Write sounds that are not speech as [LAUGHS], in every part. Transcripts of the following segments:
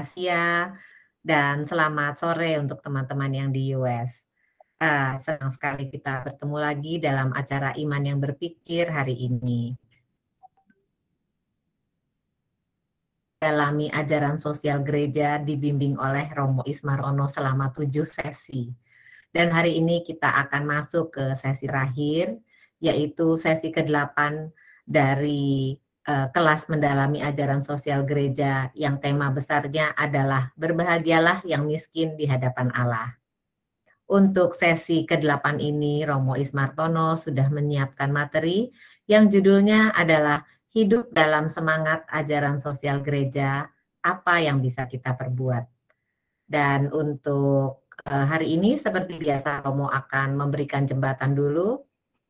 Asia dan selamat sore untuk teman-teman yang di US. Uh, eh, senang sekali kita bertemu lagi dalam acara Iman yang Berpikir hari ini. Dalami ajaran sosial gereja dibimbing oleh Romo Ismarono selama tujuh sesi. Dan hari ini kita akan masuk ke sesi terakhir, yaitu sesi ke-8 dari Eh, kelas mendalami ajaran sosial gereja yang tema besarnya adalah berbahagialah yang miskin di hadapan Allah. Untuk sesi ke-8 ini Romo Ismartono sudah menyiapkan materi yang judulnya adalah hidup dalam semangat ajaran sosial gereja, apa yang bisa kita perbuat. Dan untuk eh, hari ini seperti biasa Romo akan memberikan jembatan dulu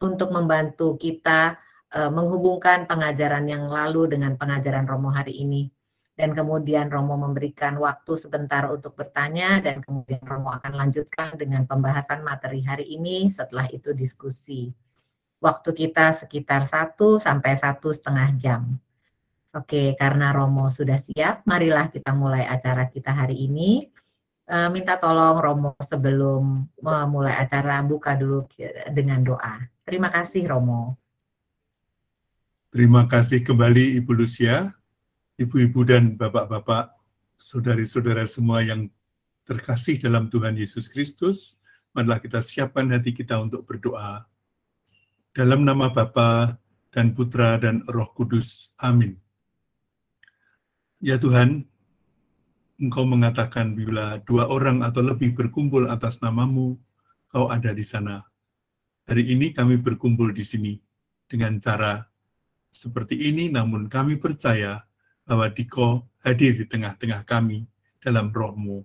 untuk membantu kita uh, menghubungkan pengajaran yang lalu dengan pengajaran Romo hari ini. Dan kemudian Romo memberikan waktu sebentar untuk bertanya dan kemudian Romo akan lanjutkan dengan pembahasan materi hari ini setelah itu diskusi. Waktu kita sekitar 1 sampai satu setengah jam. Oke, karena Romo sudah siap, marilah kita mulai acara kita hari ini eh, minta tolong Romo sebelum memulai acara buka dulu dengan doa. Terima kasih Romo. Terima kasih kembali Ibu Lucia, Ibu-ibu dan Bapak-bapak, Saudari-saudara semua yang terkasih dalam Tuhan Yesus Kristus, marilah kita siapkan hati kita untuk berdoa. Dalam nama Bapa dan Putra dan Roh Kudus. Amin. Ya Tuhan, Engkau mengatakan bila dua orang atau lebih berkumpul atas namamu, Kau ada di sana. Hari ini kami berkumpul di sini dengan cara seperti ini, namun kami percaya bahwa Diko hadir di tengah-tengah kami dalam rohmu.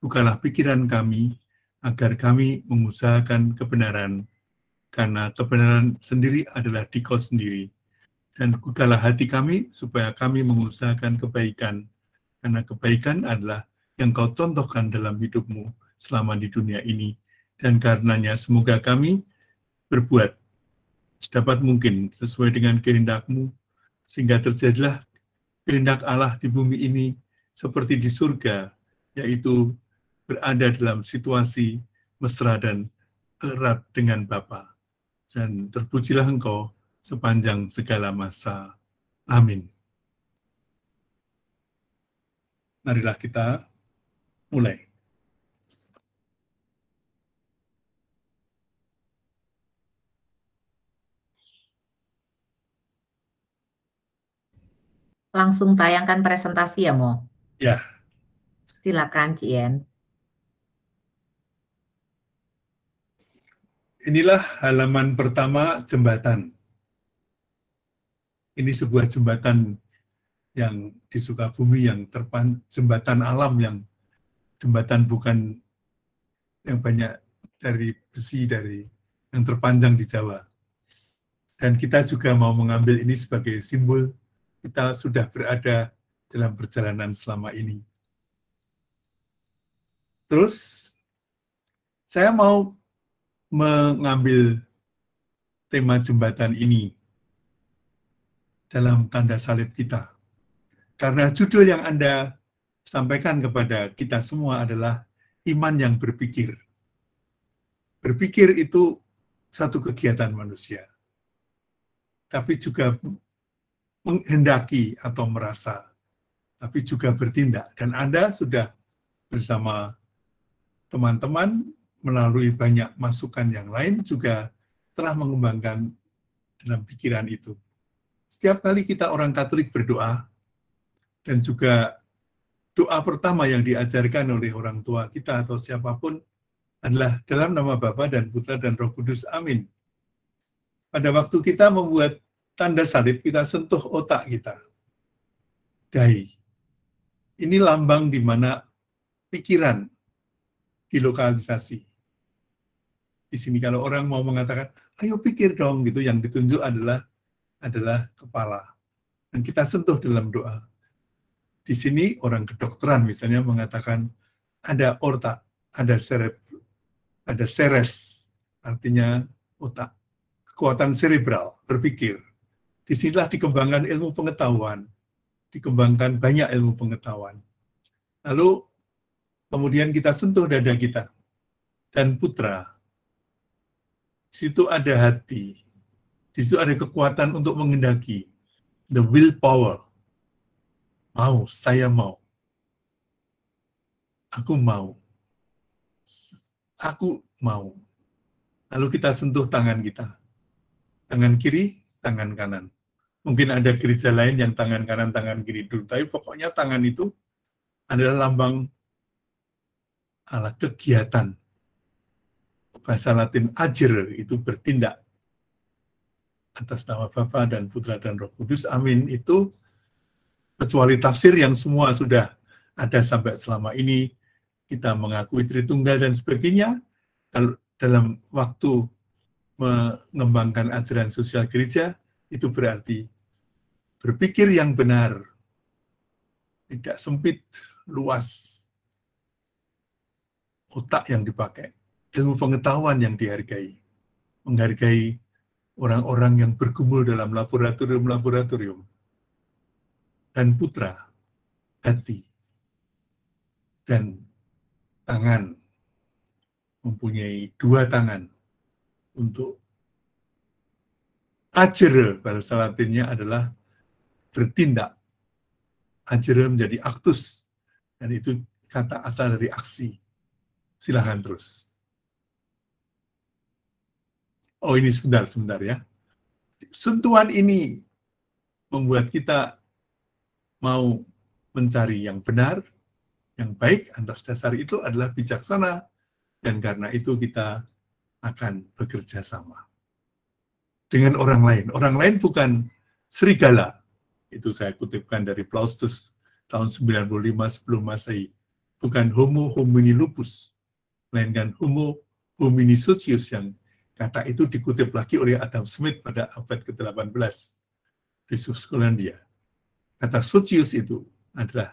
Bukalah pikiran kami agar kami mengusahakan kebenaran, karena kebenaran sendiri adalah Diko sendiri. Dan bukalah hati kami supaya kami mengusahakan kebaikan, karena kebaikan adalah yang kau contohkan dalam hidupmu selama di dunia ini. Dan karenanya semoga kami berbuat sedapat mungkin sesuai dengan kehendakmu, sehingga terjadilah kehendak Allah di bumi ini seperti di surga, yaitu berada dalam situasi mesra dan erat dengan Bapa. Dan terpujilah engkau sepanjang segala masa. Amin. Marilah kita mulai. langsung tayangkan presentasi ya, Mo? Ya. Silakan, Cien. Inilah halaman pertama jembatan. Ini sebuah jembatan yang di Sukabumi yang terpan jembatan alam yang jembatan bukan yang banyak dari besi dari yang terpanjang di Jawa. Dan kita juga mau mengambil ini sebagai simbol kita sudah berada dalam perjalanan selama ini. Terus, saya mau mengambil tema jembatan ini dalam tanda salib kita. Karena judul yang Anda sampaikan kepada kita semua adalah iman yang berpikir. Berpikir itu satu kegiatan manusia. Tapi juga menghendaki atau merasa, tapi juga bertindak. Dan Anda sudah bersama teman-teman melalui banyak masukan yang lain juga telah mengembangkan dalam pikiran itu. Setiap kali kita orang Katolik berdoa, dan juga doa pertama yang diajarkan oleh orang tua kita atau siapapun adalah dalam nama Bapa dan Putra dan Roh Kudus. Amin. Pada waktu kita membuat tanda salib kita sentuh otak kita. Dai. Ini lambang di mana pikiran dilokalisasi. Di sini kalau orang mau mengatakan, ayo pikir dong, gitu yang ditunjuk adalah adalah kepala. Dan kita sentuh dalam doa. Di sini orang kedokteran misalnya mengatakan ada orta, ada serep, ada seres, artinya otak, kekuatan serebral, berpikir disinilah dikembangkan ilmu pengetahuan, dikembangkan banyak ilmu pengetahuan. Lalu kemudian kita sentuh dada kita dan putra. Di situ ada hati, di situ ada kekuatan untuk mengendaki, the will power. Mau, saya mau. Aku mau. Aku mau. Lalu kita sentuh tangan kita. Tangan kiri, tangan kanan Mungkin ada gereja lain yang tangan kanan, tangan kiri dulu. Tapi pokoknya tangan itu adalah lambang ala kegiatan. Bahasa Latin ajer itu bertindak atas nama Bapa dan Putra dan Roh Kudus. Amin itu kecuali tafsir yang semua sudah ada sampai selama ini kita mengakui Tritunggal dan sebagainya. Kalau dalam waktu mengembangkan ajaran sosial gereja itu berarti berpikir yang benar, tidak sempit, luas, otak yang dipakai, ilmu pengetahuan yang dihargai, menghargai orang-orang yang bergumul dalam laboratorium-laboratorium, dan putra, hati, dan tangan, mempunyai dua tangan untuk ajar, bahasa latinnya adalah bertindak. Ajere menjadi aktus, dan itu kata asal dari aksi. Silahkan terus. Oh ini sebentar, sebentar ya. Sentuhan ini membuat kita mau mencari yang benar, yang baik atas dasar itu adalah bijaksana dan karena itu kita akan bekerja sama dengan orang lain. Orang lain bukan serigala itu saya kutipkan dari Plautus tahun 95 sebelum Masehi. Bukan Homo homini lupus, melainkan Homo homini socius yang kata itu dikutip lagi oleh Adam Smith pada abad ke-18 di Skotlandia. Kata socius itu adalah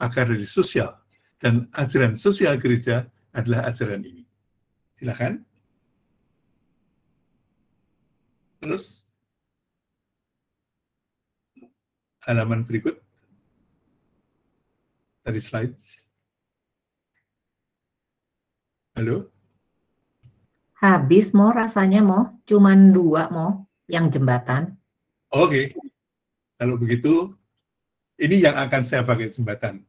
akar dari sosial dan ajaran sosial gereja adalah ajaran ini. Silakan. Terus halaman berikut dari slides. Halo? Habis, mau rasanya, mau, Cuman dua, mau yang jembatan. Oke. Okay. Kalau begitu, ini yang akan saya pakai jembatan.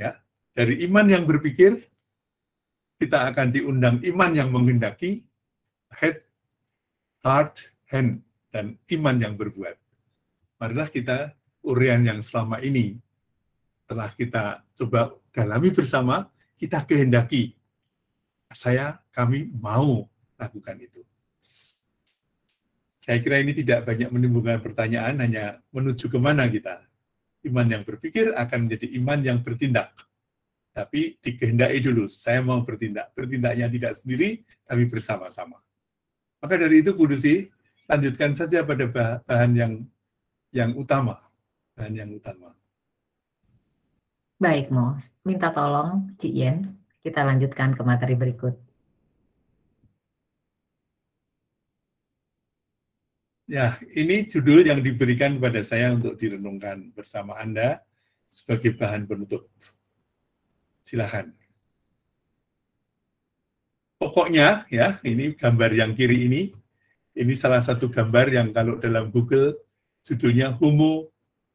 Ya, Dari iman yang berpikir, kita akan diundang iman yang menghendaki, head, heart, hand, dan iman yang berbuat. Marilah kita urian yang selama ini telah kita coba dalami bersama, kita kehendaki. Saya, kami mau lakukan itu. Saya kira ini tidak banyak menimbulkan pertanyaan, hanya menuju kemana kita. Iman yang berpikir akan menjadi iman yang bertindak. Tapi dikehendaki dulu, saya mau bertindak. Bertindaknya tidak sendiri, tapi bersama-sama. Maka dari itu, kudusi, lanjutkan saja pada bahan yang yang utama bahan yang utama. Baik, Mo. Minta tolong, Cik Yen, kita lanjutkan ke materi berikut. Ya, ini judul yang diberikan kepada saya untuk direnungkan bersama Anda sebagai bahan penutup. Silakan. Pokoknya, ya, ini gambar yang kiri ini, ini salah satu gambar yang kalau dalam Google judulnya Homo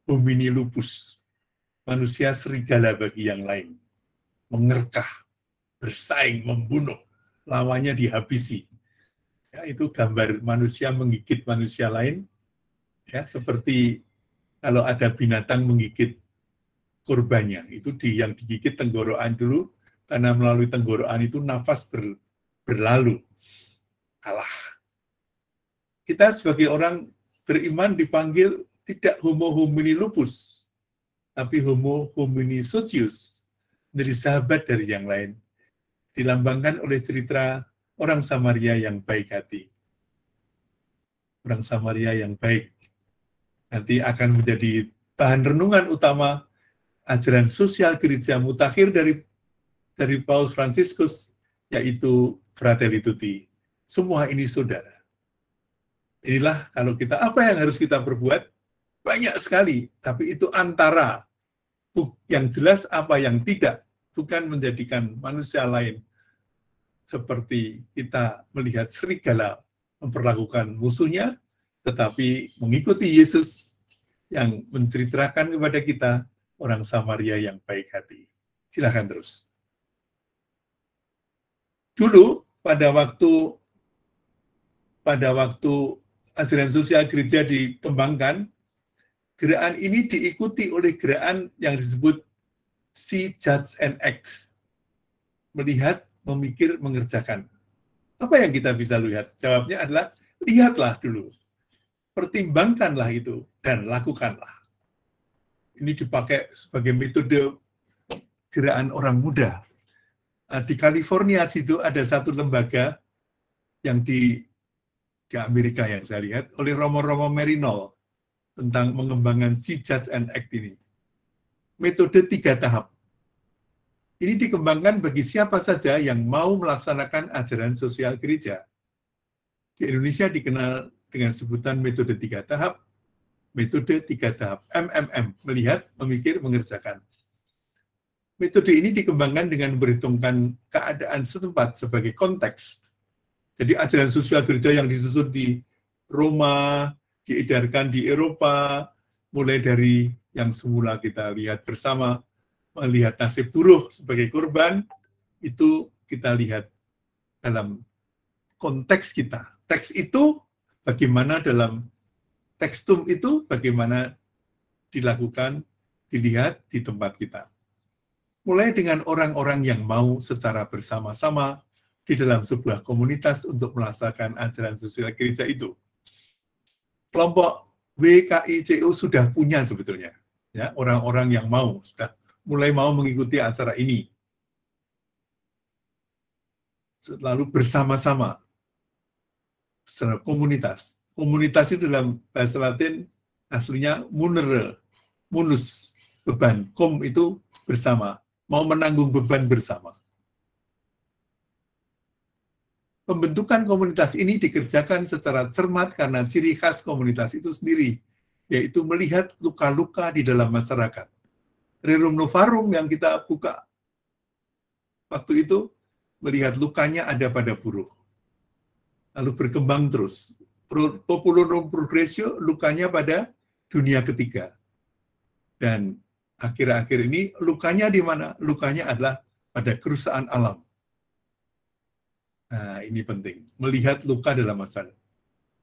homini lupus, manusia serigala bagi yang lain, mengerkah, bersaing, membunuh, lawannya dihabisi. Ya, itu gambar manusia menggigit manusia lain, ya seperti kalau ada binatang menggigit korbannya, itu di yang digigit tenggorokan dulu, karena melalui tenggorokan itu nafas ber, berlalu, kalah. Kita sebagai orang beriman dipanggil tidak homo homini lupus, tapi homo homini socius, dari sahabat dari yang lain, dilambangkan oleh cerita orang Samaria yang baik hati. Orang Samaria yang baik nanti akan menjadi bahan renungan utama ajaran sosial gereja mutakhir dari dari Paus Franciscus yaitu Fratelli Tutti. Semua ini saudara. Inilah kalau kita apa yang harus kita perbuat banyak sekali, tapi itu antara yang jelas apa yang tidak, bukan menjadikan manusia lain seperti kita melihat serigala memperlakukan musuhnya, tetapi mengikuti Yesus yang menceritakan kepada kita orang Samaria yang baik hati. Silahkan terus. Dulu pada waktu pada waktu asuransi sosial gereja dikembangkan, Gerakan ini diikuti oleh gerakan yang disebut see, judge, and act. Melihat, memikir, mengerjakan. Apa yang kita bisa lihat? Jawabnya adalah, lihatlah dulu. Pertimbangkanlah itu, dan lakukanlah. Ini dipakai sebagai metode gerakan orang muda. Nah, di California, situ ada satu lembaga yang di, di Amerika yang saya lihat, oleh Romo-Romo Merino tentang mengembangkan si judge and act ini. Metode tiga tahap. Ini dikembangkan bagi siapa saja yang mau melaksanakan ajaran sosial gereja. Di Indonesia dikenal dengan sebutan metode tiga tahap, metode tiga tahap, MMM, melihat, memikir, mengerjakan. Metode ini dikembangkan dengan memperhitungkan keadaan setempat sebagai konteks. Jadi ajaran sosial gereja yang disusun di Roma, diedarkan di Eropa, mulai dari yang semula kita lihat bersama, melihat nasib buruh sebagai korban, itu kita lihat dalam konteks kita. Teks itu bagaimana dalam tekstum itu bagaimana dilakukan, dilihat di tempat kita. Mulai dengan orang-orang yang mau secara bersama-sama di dalam sebuah komunitas untuk merasakan ajaran sosial gereja itu kelompok WKICU sudah punya sebetulnya ya orang-orang yang mau sudah mulai mau mengikuti acara ini lalu bersama-sama secara komunitas komunitas itu dalam bahasa Latin aslinya munere munus beban kom itu bersama mau menanggung beban bersama Pembentukan komunitas ini dikerjakan secara cermat karena ciri khas komunitas itu sendiri, yaitu melihat luka-luka di dalam masyarakat. Rerum Novarum yang kita buka waktu itu melihat lukanya ada pada buruh. Lalu berkembang terus. Populorum Progresio lukanya pada dunia ketiga. Dan akhir-akhir ini lukanya di mana? Lukanya adalah pada kerusakan alam. Nah, ini penting. Melihat luka dalam masalah.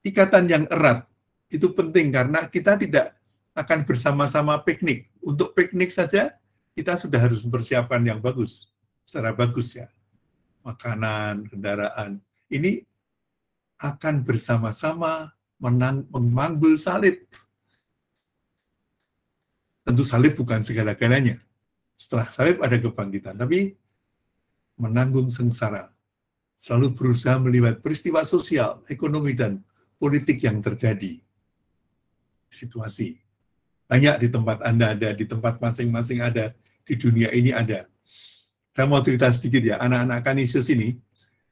Ikatan yang erat itu penting karena kita tidak akan bersama-sama piknik. Untuk piknik saja kita sudah harus mempersiapkan yang bagus, secara bagus ya. Makanan, kendaraan. Ini akan bersama-sama menang, memanggul salib. Tentu salib bukan segala-galanya. Setelah salib ada kebangkitan, tapi menanggung sengsara selalu berusaha melihat peristiwa sosial, ekonomi, dan politik yang terjadi. Situasi. Banyak di tempat Anda ada, di tempat masing-masing ada, di dunia ini ada. Saya mau cerita sedikit ya, anak-anak Kanisius ini,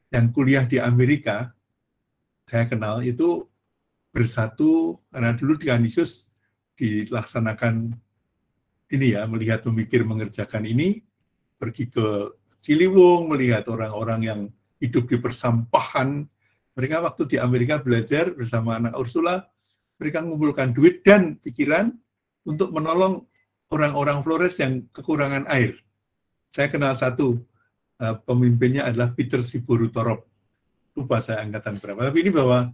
yang kuliah di Amerika, saya kenal itu bersatu, karena dulu di Kanisius dilaksanakan ini ya, melihat, memikir, mengerjakan ini, pergi ke Ciliwung, melihat orang-orang yang hidup di persampahan. Mereka waktu di Amerika belajar bersama anak Ursula, mereka mengumpulkan duit dan pikiran untuk menolong orang-orang Flores yang kekurangan air. Saya kenal satu, eh, pemimpinnya adalah Peter Siburu Torop. Lupa saya angkatan berapa. Tapi ini bahwa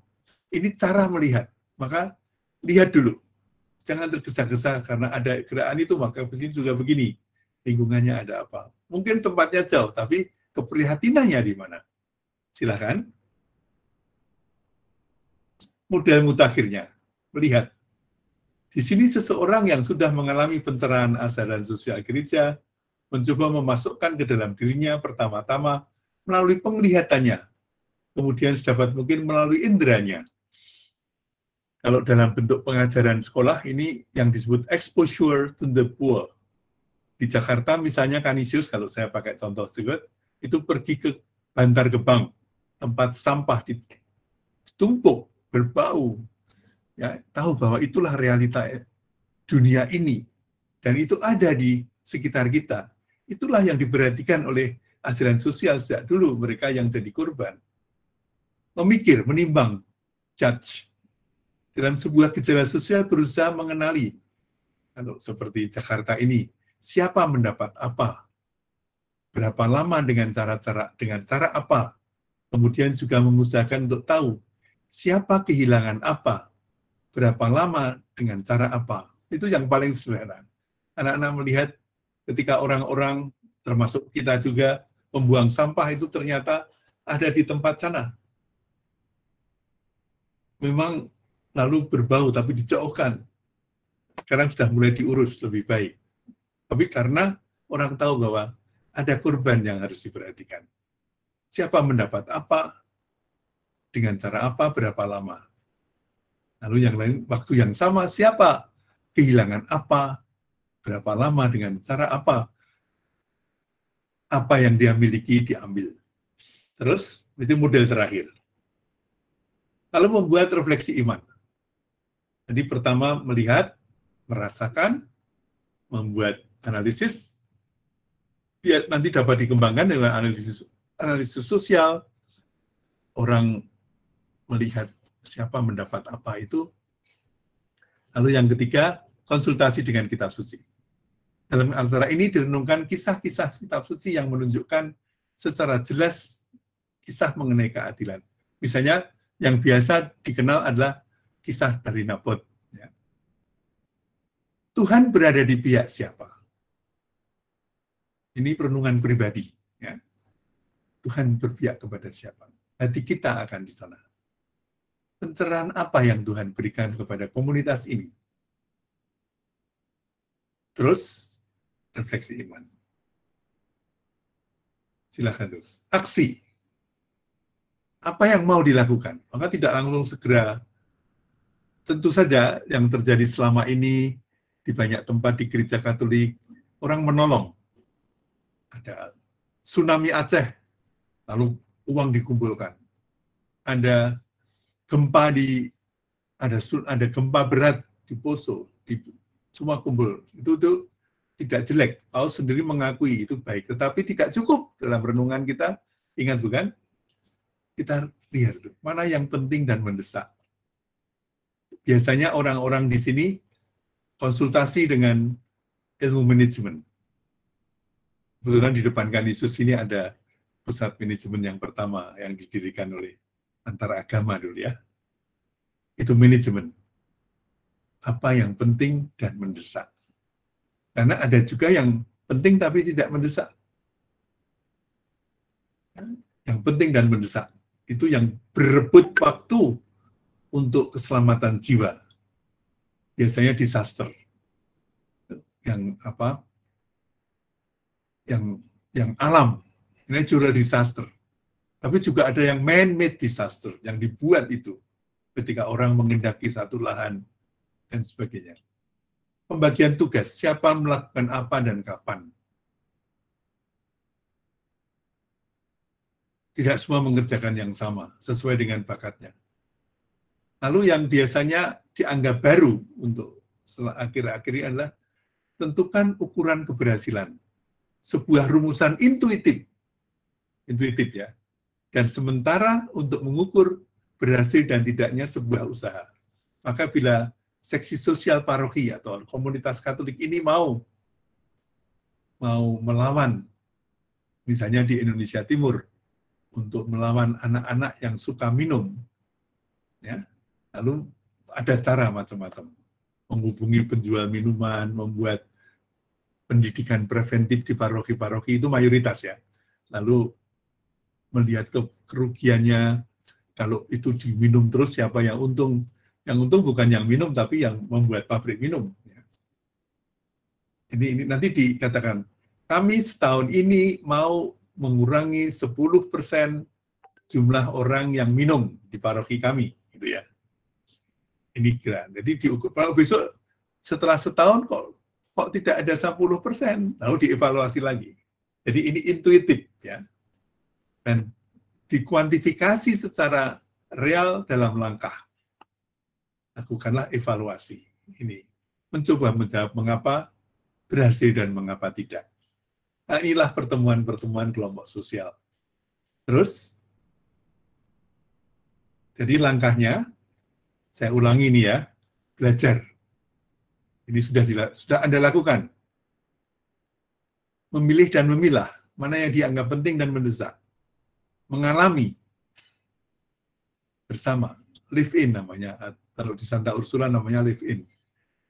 ini cara melihat. Maka lihat dulu. Jangan tergesa-gesa karena ada gerakan itu, maka mesin juga begini. Lingkungannya ada apa. Mungkin tempatnya jauh, tapi keprihatinannya di mana. Silakan. Model mutakhirnya. Melihat. Di sini seseorang yang sudah mengalami pencerahan ajaran sosial gereja mencoba memasukkan ke dalam dirinya pertama-tama melalui penglihatannya, kemudian sedapat mungkin melalui inderanya. Kalau dalam bentuk pengajaran sekolah ini yang disebut exposure to the poor. Di Jakarta misalnya Kanisius, kalau saya pakai contoh tersebut itu pergi ke Bantar Gebang tempat sampah ditumpuk, berbau, ya tahu bahwa itulah realita eh, dunia ini dan itu ada di sekitar kita. Itulah yang diperhatikan oleh ajaran sosial sejak dulu mereka yang jadi korban. Memikir, menimbang, judge. Dalam sebuah gejala sosial berusaha mengenali, kalau seperti Jakarta ini, siapa mendapat apa, berapa lama dengan cara-cara dengan cara apa, Kemudian juga mengusahakan untuk tahu siapa kehilangan apa, berapa lama, dengan cara apa. Itu yang paling sederhana. Anak-anak melihat ketika orang-orang, termasuk kita juga, membuang sampah itu ternyata ada di tempat sana. Memang lalu berbau, tapi dijauhkan. Sekarang sudah mulai diurus lebih baik. Tapi karena orang tahu bahwa ada korban yang harus diperhatikan siapa mendapat apa, dengan cara apa, berapa lama. Lalu yang lain, waktu yang sama, siapa kehilangan apa, berapa lama, dengan cara apa, apa yang dia miliki diambil. Terus, itu model terakhir. Lalu membuat refleksi iman. Jadi pertama melihat, merasakan, membuat analisis, biar nanti dapat dikembangkan dengan analisis analisis sosial, orang melihat siapa mendapat apa itu. Lalu yang ketiga, konsultasi dengan kitab suci. Dalam acara ini direnungkan kisah-kisah kitab suci yang menunjukkan secara jelas kisah mengenai keadilan. Misalnya yang biasa dikenal adalah kisah dari Nabot. Ya. Tuhan berada di pihak siapa? Ini perenungan pribadi Tuhan berpihak kepada siapa? Hati kita akan di sana. Pencerahan apa yang Tuhan berikan kepada komunitas ini? Terus, refleksi iman. Silahkan terus. Aksi. Apa yang mau dilakukan? Maka tidak langsung segera. Tentu saja yang terjadi selama ini di banyak tempat di gereja Katolik, orang menolong. Ada tsunami Aceh, lalu uang dikumpulkan. Ada gempa di ada ada gempa berat di Poso, di semua kumpul. Itu itu tidak jelek. Paulus sendiri mengakui itu baik, tetapi tidak cukup dalam renungan kita. Ingat bukan? Kita lihat mana yang penting dan mendesak. Biasanya orang-orang di sini konsultasi dengan ilmu manajemen. Kebetulan di depan kan Yesus ini ada pusat manajemen yang pertama yang didirikan oleh antara agama dulu ya. Itu manajemen. Apa yang penting dan mendesak. Karena ada juga yang penting tapi tidak mendesak. Yang penting dan mendesak. Itu yang berebut waktu untuk keselamatan jiwa. Biasanya disaster. Yang apa? Yang yang alam natural disaster. Tapi juga ada yang man-made disaster yang dibuat itu ketika orang mengendaki satu lahan dan sebagainya. Pembagian tugas, siapa melakukan apa dan kapan. Tidak semua mengerjakan yang sama sesuai dengan bakatnya. Lalu yang biasanya dianggap baru untuk akhir-akhir ini adalah tentukan ukuran keberhasilan. Sebuah rumusan intuitif intuitif ya. Dan sementara untuk mengukur berhasil dan tidaknya sebuah usaha. Maka bila seksi sosial paroki atau komunitas Katolik ini mau mau melawan misalnya di Indonesia Timur untuk melawan anak-anak yang suka minum ya lalu ada cara macam-macam menghubungi penjual minuman membuat pendidikan preventif di paroki-paroki itu mayoritas ya lalu melihat ke kerugiannya kalau itu diminum terus siapa yang untung yang untung bukan yang minum tapi yang membuat pabrik minum ini, ini nanti dikatakan kami setahun ini mau mengurangi 10% jumlah orang yang minum di paroki kami gitu ya ini kira jadi diukur kalau besok setelah setahun kok kok tidak ada 10% lalu dievaluasi lagi jadi ini intuitif ya dan dikuantifikasi secara real dalam langkah. Lakukanlah evaluasi. Ini mencoba menjawab mengapa berhasil dan mengapa tidak. Nah, inilah pertemuan-pertemuan kelompok sosial. Terus, jadi langkahnya, saya ulangi ini ya, belajar. Ini sudah sudah Anda lakukan. Memilih dan memilah, mana yang dianggap penting dan mendesak mengalami bersama live in namanya kalau di Santa Ursula namanya live in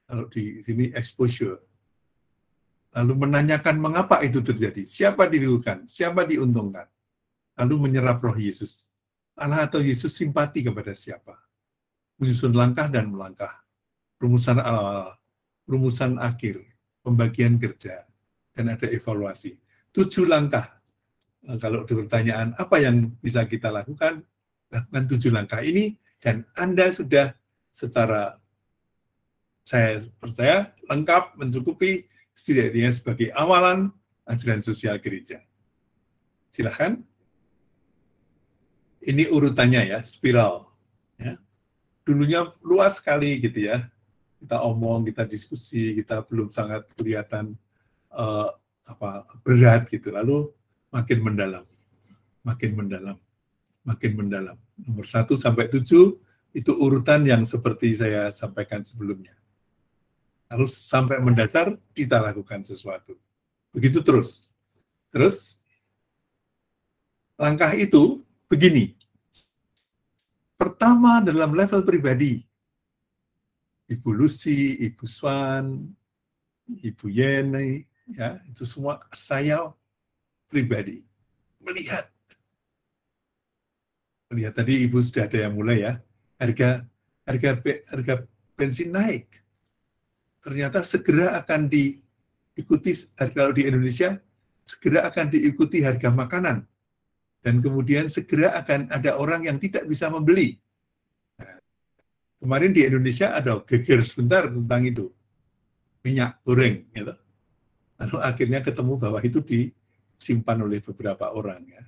kalau di sini exposure lalu menanyakan mengapa itu terjadi siapa dirugikan siapa diuntungkan lalu menyerap roh Yesus Allah atau Yesus simpati kepada siapa menyusun langkah dan melangkah rumusan awal eh, rumusan akhir pembagian kerja dan ada evaluasi tujuh langkah Eh, kalau ada pertanyaan apa yang bisa kita lakukan, lakukan tujuh langkah ini dan Anda sudah secara saya percaya lengkap mencukupi setidaknya sebagai awalan ajaran sosial gereja. Silahkan. Ini urutannya ya, spiral. Ya. Dulunya luas sekali gitu ya. Kita omong, kita diskusi, kita belum sangat kelihatan uh, apa berat gitu. Lalu makin mendalam, makin mendalam, makin mendalam. Nomor 1 sampai tujuh itu urutan yang seperti saya sampaikan sebelumnya. Harus sampai mendasar, kita lakukan sesuatu. Begitu terus. Terus, langkah itu begini. Pertama dalam level pribadi, Ibu Lucy, Ibu Swan, Ibu Yeni, ya itu semua saya pribadi. Melihat. Melihat tadi Ibu sudah ada yang mulai ya. Harga harga harga bensin naik. Ternyata segera akan diikuti kalau di Indonesia segera akan diikuti harga makanan dan kemudian segera akan ada orang yang tidak bisa membeli. Kemarin di Indonesia ada geger sebentar tentang itu minyak goreng, gitu. lalu akhirnya ketemu bahwa itu di disimpan oleh beberapa orang ya.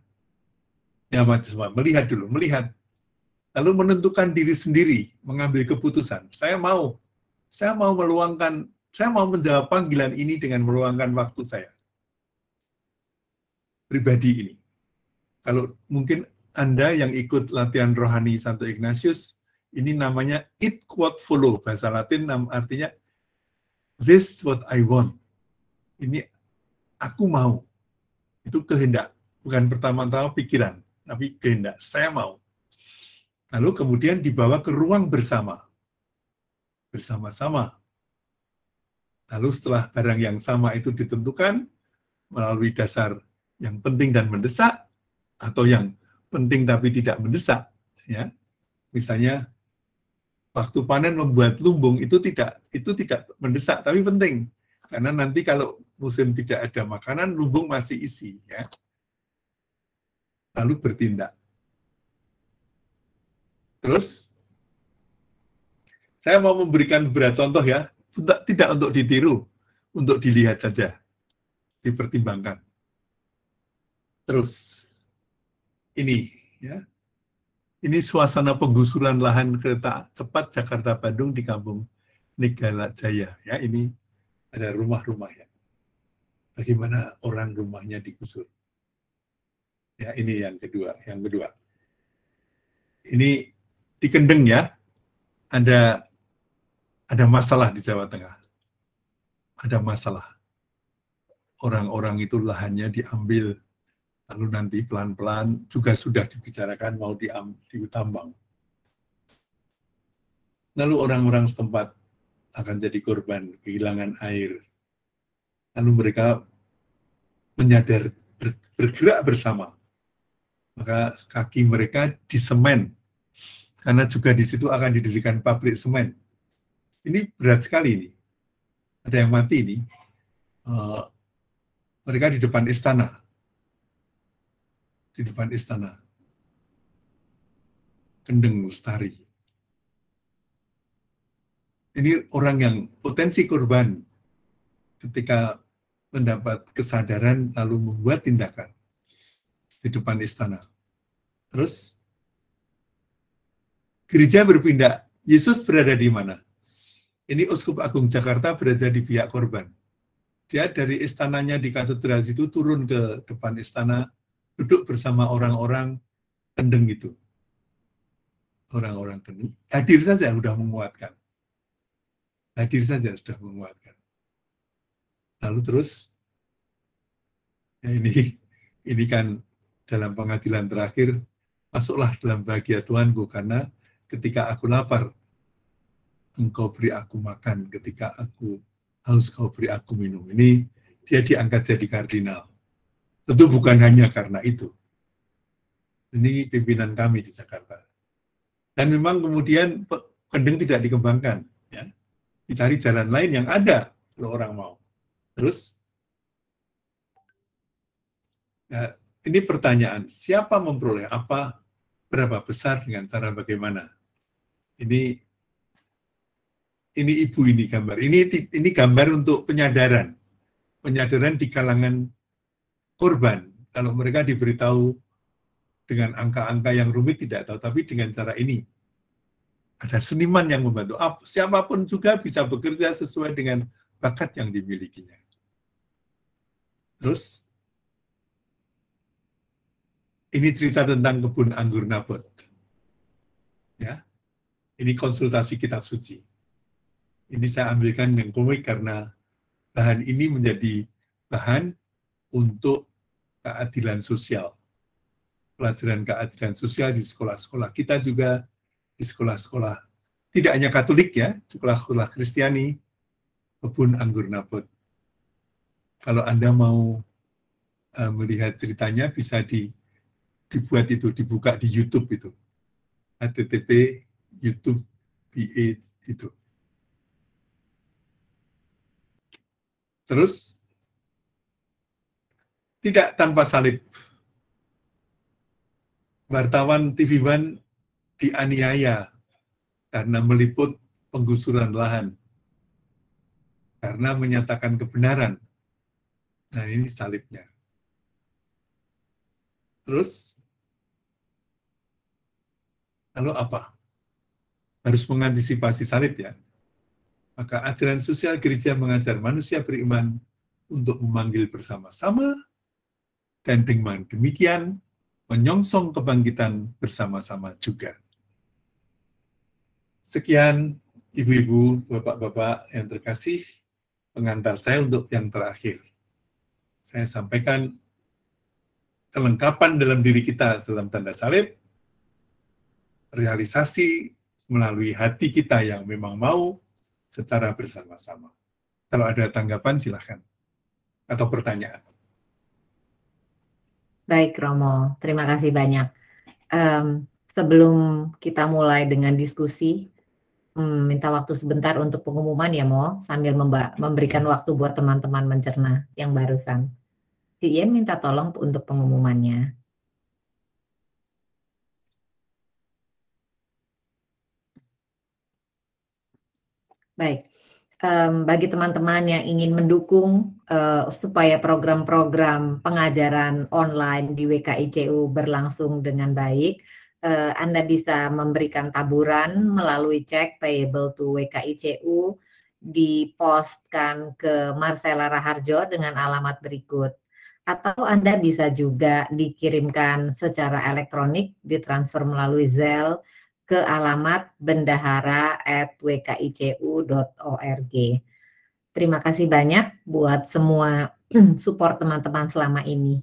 Ya cuma melihat dulu, melihat. Lalu menentukan diri sendiri, mengambil keputusan. Saya mau, saya mau meluangkan, saya mau menjawab panggilan ini dengan meluangkan waktu saya. Pribadi ini. Kalau mungkin Anda yang ikut latihan rohani Santo Ignatius, ini namanya it quote follow, bahasa Latin artinya this what I want. Ini aku mau itu kehendak, bukan pertama-tama pikiran, tapi kehendak. Saya mau. Lalu kemudian dibawa ke ruang bersama. Bersama-sama. Lalu setelah barang yang sama itu ditentukan melalui dasar yang penting dan mendesak atau yang penting tapi tidak mendesak, ya. Misalnya waktu panen membuat lumbung itu tidak itu tidak mendesak tapi penting. Karena nanti kalau musim tidak ada makanan, lumbung masih isi. ya Lalu bertindak. Terus, saya mau memberikan beberapa contoh ya, tidak untuk ditiru, untuk dilihat saja, dipertimbangkan. Terus, ini ya, ini suasana penggusuran lahan kereta cepat Jakarta Bandung di Kampung Negara Jaya ya ini ada rumah-rumah ya. Bagaimana orang rumahnya digusur? Ya, ini yang kedua. Yang kedua. Ini di Kendeng ya, ada ada masalah di Jawa Tengah. Ada masalah. Orang-orang itu lahannya diambil, lalu nanti pelan-pelan juga sudah dibicarakan mau di, diutambang. Lalu orang-orang setempat akan jadi korban kehilangan air. Lalu mereka menyadar bergerak bersama. Maka kaki mereka di semen. karena juga di situ akan didirikan pabrik semen. Ini berat sekali ini. Ada yang mati ini. Uh, mereka di depan istana. Di depan istana. Kendeng Lestari ini orang yang potensi korban ketika mendapat kesadaran lalu membuat tindakan di depan istana. Terus gereja berpindah, Yesus berada di mana? Ini Uskup Agung Jakarta berada di pihak korban. Dia dari istananya di katedral itu turun ke depan istana, duduk bersama orang-orang kendeng itu. Orang-orang kendeng. Hadir saja sudah menguatkan hadir saja sudah menguatkan. Lalu terus, ya ini ini kan dalam pengadilan terakhir, masuklah dalam bahagia Tuhanku, karena ketika aku lapar, engkau beri aku makan, ketika aku haus, kau beri aku minum. Ini dia diangkat jadi kardinal. Tentu bukan hanya karena itu. Ini pimpinan kami di Jakarta. Dan memang kemudian kendeng tidak dikembangkan dicari jalan lain yang ada lo orang mau. Terus, nah, ini pertanyaan, siapa memperoleh apa, berapa besar dengan cara bagaimana? Ini ini ibu ini gambar. Ini ini gambar untuk penyadaran. Penyadaran di kalangan korban. Kalau mereka diberitahu dengan angka-angka yang rumit tidak tahu, tapi dengan cara ini ada seniman yang membantu. Siapapun juga bisa bekerja sesuai dengan bakat yang dimilikinya. Terus, ini cerita tentang kebun anggur Nabot. Ya, ini konsultasi kitab suci. Ini saya ambilkan yang komik karena bahan ini menjadi bahan untuk keadilan sosial. Pelajaran keadilan sosial di sekolah-sekolah. Kita juga di sekolah-sekolah tidak hanya Katolik ya, sekolah-sekolah Kristiani maupun Anggur Napot. Kalau Anda mau uh, melihat ceritanya bisa di, dibuat itu, dibuka di YouTube itu. http YouTube BA itu. Terus, tidak tanpa salib. Wartawan TV One dianiaya karena meliput penggusuran lahan, karena menyatakan kebenaran. Nah ini salibnya. Terus, lalu apa? Harus mengantisipasi salib ya. Maka ajaran sosial gereja mengajar manusia beriman untuk memanggil bersama-sama dan dengan demikian menyongsong kebangkitan bersama-sama juga. Sekian ibu-ibu, bapak-bapak yang terkasih, pengantar saya untuk yang terakhir. Saya sampaikan kelengkapan dalam diri kita dalam tanda salib, realisasi melalui hati kita yang memang mau secara bersama-sama. Kalau ada tanggapan silahkan. Atau pertanyaan. Baik Romo, terima kasih banyak. Um, sebelum kita mulai dengan diskusi, Hmm, minta waktu sebentar untuk pengumuman ya Mo, sambil memberikan waktu buat teman-teman mencerna yang barusan. Ian minta tolong untuk pengumumannya. Baik, um, bagi teman-teman yang ingin mendukung uh, supaya program-program pengajaran online di WKICU berlangsung dengan baik, eh, Anda bisa memberikan taburan melalui cek payable to WKICU dipostkan ke Marcela Raharjo dengan alamat berikut. Atau Anda bisa juga dikirimkan secara elektronik, ditransfer melalui Zelle ke alamat bendahara@wkicu.org. Terima kasih banyak buat semua [CLEARS THROAT] support teman-teman selama ini.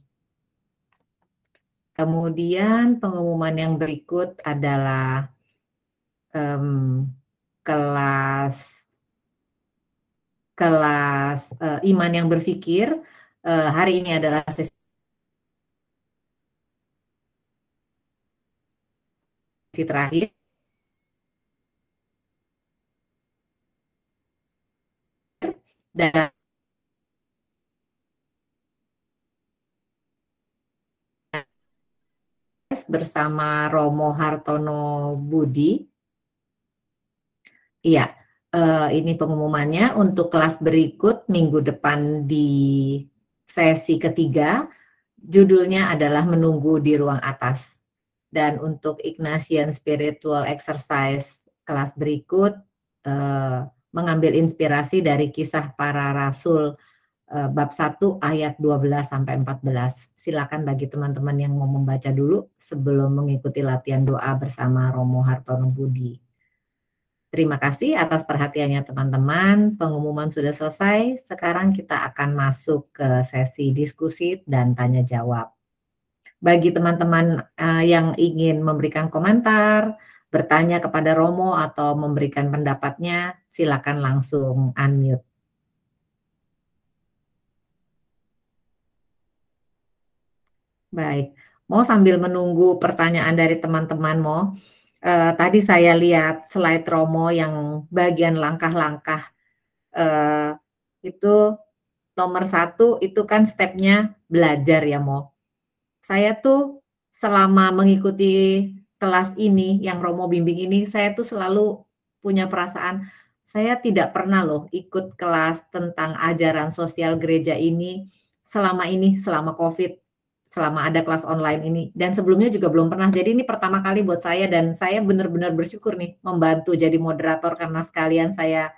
Kemudian pengumuman yang berikut adalah um, kelas kelas uh, iman yang berpikir uh, eh, hari ini adalah sesi terakhir dan bersama Romo Hartono Budi. Iya, eh, ini pengumumannya untuk kelas berikut minggu depan di sesi ketiga. Judulnya adalah menunggu di ruang atas. Dan untuk Ignatian Spiritual Exercise kelas berikut eh, mengambil inspirasi dari kisah para rasul Eh, bab 1 ayat 12 sampai 14. Silakan bagi teman-teman yang mau membaca dulu sebelum mengikuti latihan doa bersama Romo Hartono Budi. Terima kasih atas perhatiannya teman-teman. Pengumuman sudah selesai. Sekarang kita akan masuk ke sesi diskusi dan tanya jawab. Bagi teman-teman eh, yang ingin memberikan komentar, bertanya kepada Romo atau memberikan pendapatnya, silakan langsung unmute. Baik, mau sambil menunggu pertanyaan dari teman-teman mau. Uh, eh, tadi saya lihat slide Romo yang bagian langkah-langkah uh, itu nomor satu itu kan stepnya belajar ya Mo. Saya tuh selama mengikuti kelas ini yang Romo bimbing ini saya tuh selalu punya perasaan saya tidak pernah loh ikut kelas tentang ajaran sosial gereja ini selama ini selama COVID selama ada kelas online ini dan sebelumnya juga belum pernah. Jadi ini pertama kali buat saya dan saya benar-benar bersyukur nih membantu jadi moderator karena sekalian saya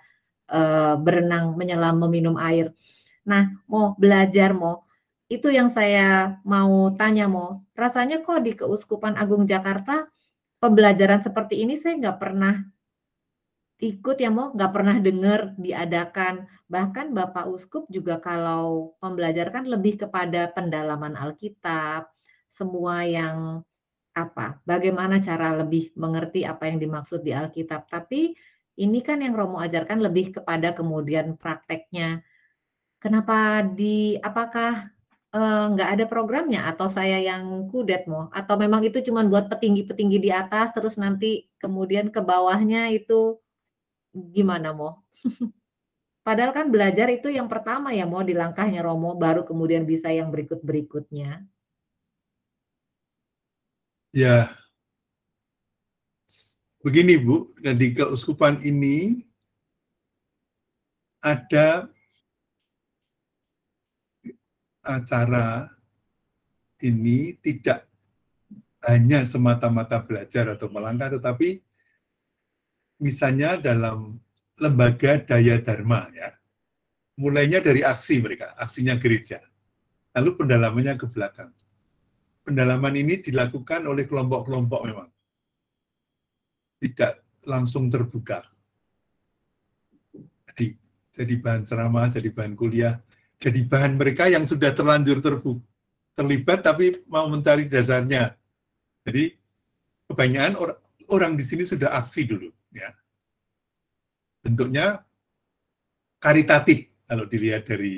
uh, berenang, menyelam, meminum air. Nah, mau belajar mau itu yang saya mau tanya mau. Rasanya kok di Keuskupan Agung Jakarta pembelajaran seperti ini saya nggak pernah ikut ya mau nggak pernah dengar diadakan bahkan bapak uskup juga kalau membelajarkan lebih kepada pendalaman Alkitab semua yang apa bagaimana cara lebih mengerti apa yang dimaksud di Alkitab tapi ini kan yang Romo ajarkan lebih kepada kemudian prakteknya kenapa di apakah eh, nggak uh, ada programnya atau saya yang kudet mau atau memang itu cuma buat petinggi-petinggi di atas terus nanti kemudian ke bawahnya itu gimana Mo? [LAUGHS] Padahal kan belajar itu yang pertama ya Mo di langkahnya Romo, baru kemudian bisa yang berikut-berikutnya. Ya, begini Bu, di keuskupan ini ada acara ini tidak hanya semata-mata belajar atau melangkah, tetapi misalnya dalam lembaga daya dharma ya. Mulainya dari aksi mereka, aksinya gereja. Lalu pendalamannya ke belakang. Pendalaman ini dilakukan oleh kelompok-kelompok memang. Tidak langsung terbuka. Jadi, jadi bahan ceramah, jadi bahan kuliah, jadi bahan mereka yang sudah terlanjur terbuka, terlibat tapi mau mencari dasarnya. Jadi kebanyakan orang orang di sini sudah aksi dulu ya bentuknya karitatif kalau dilihat dari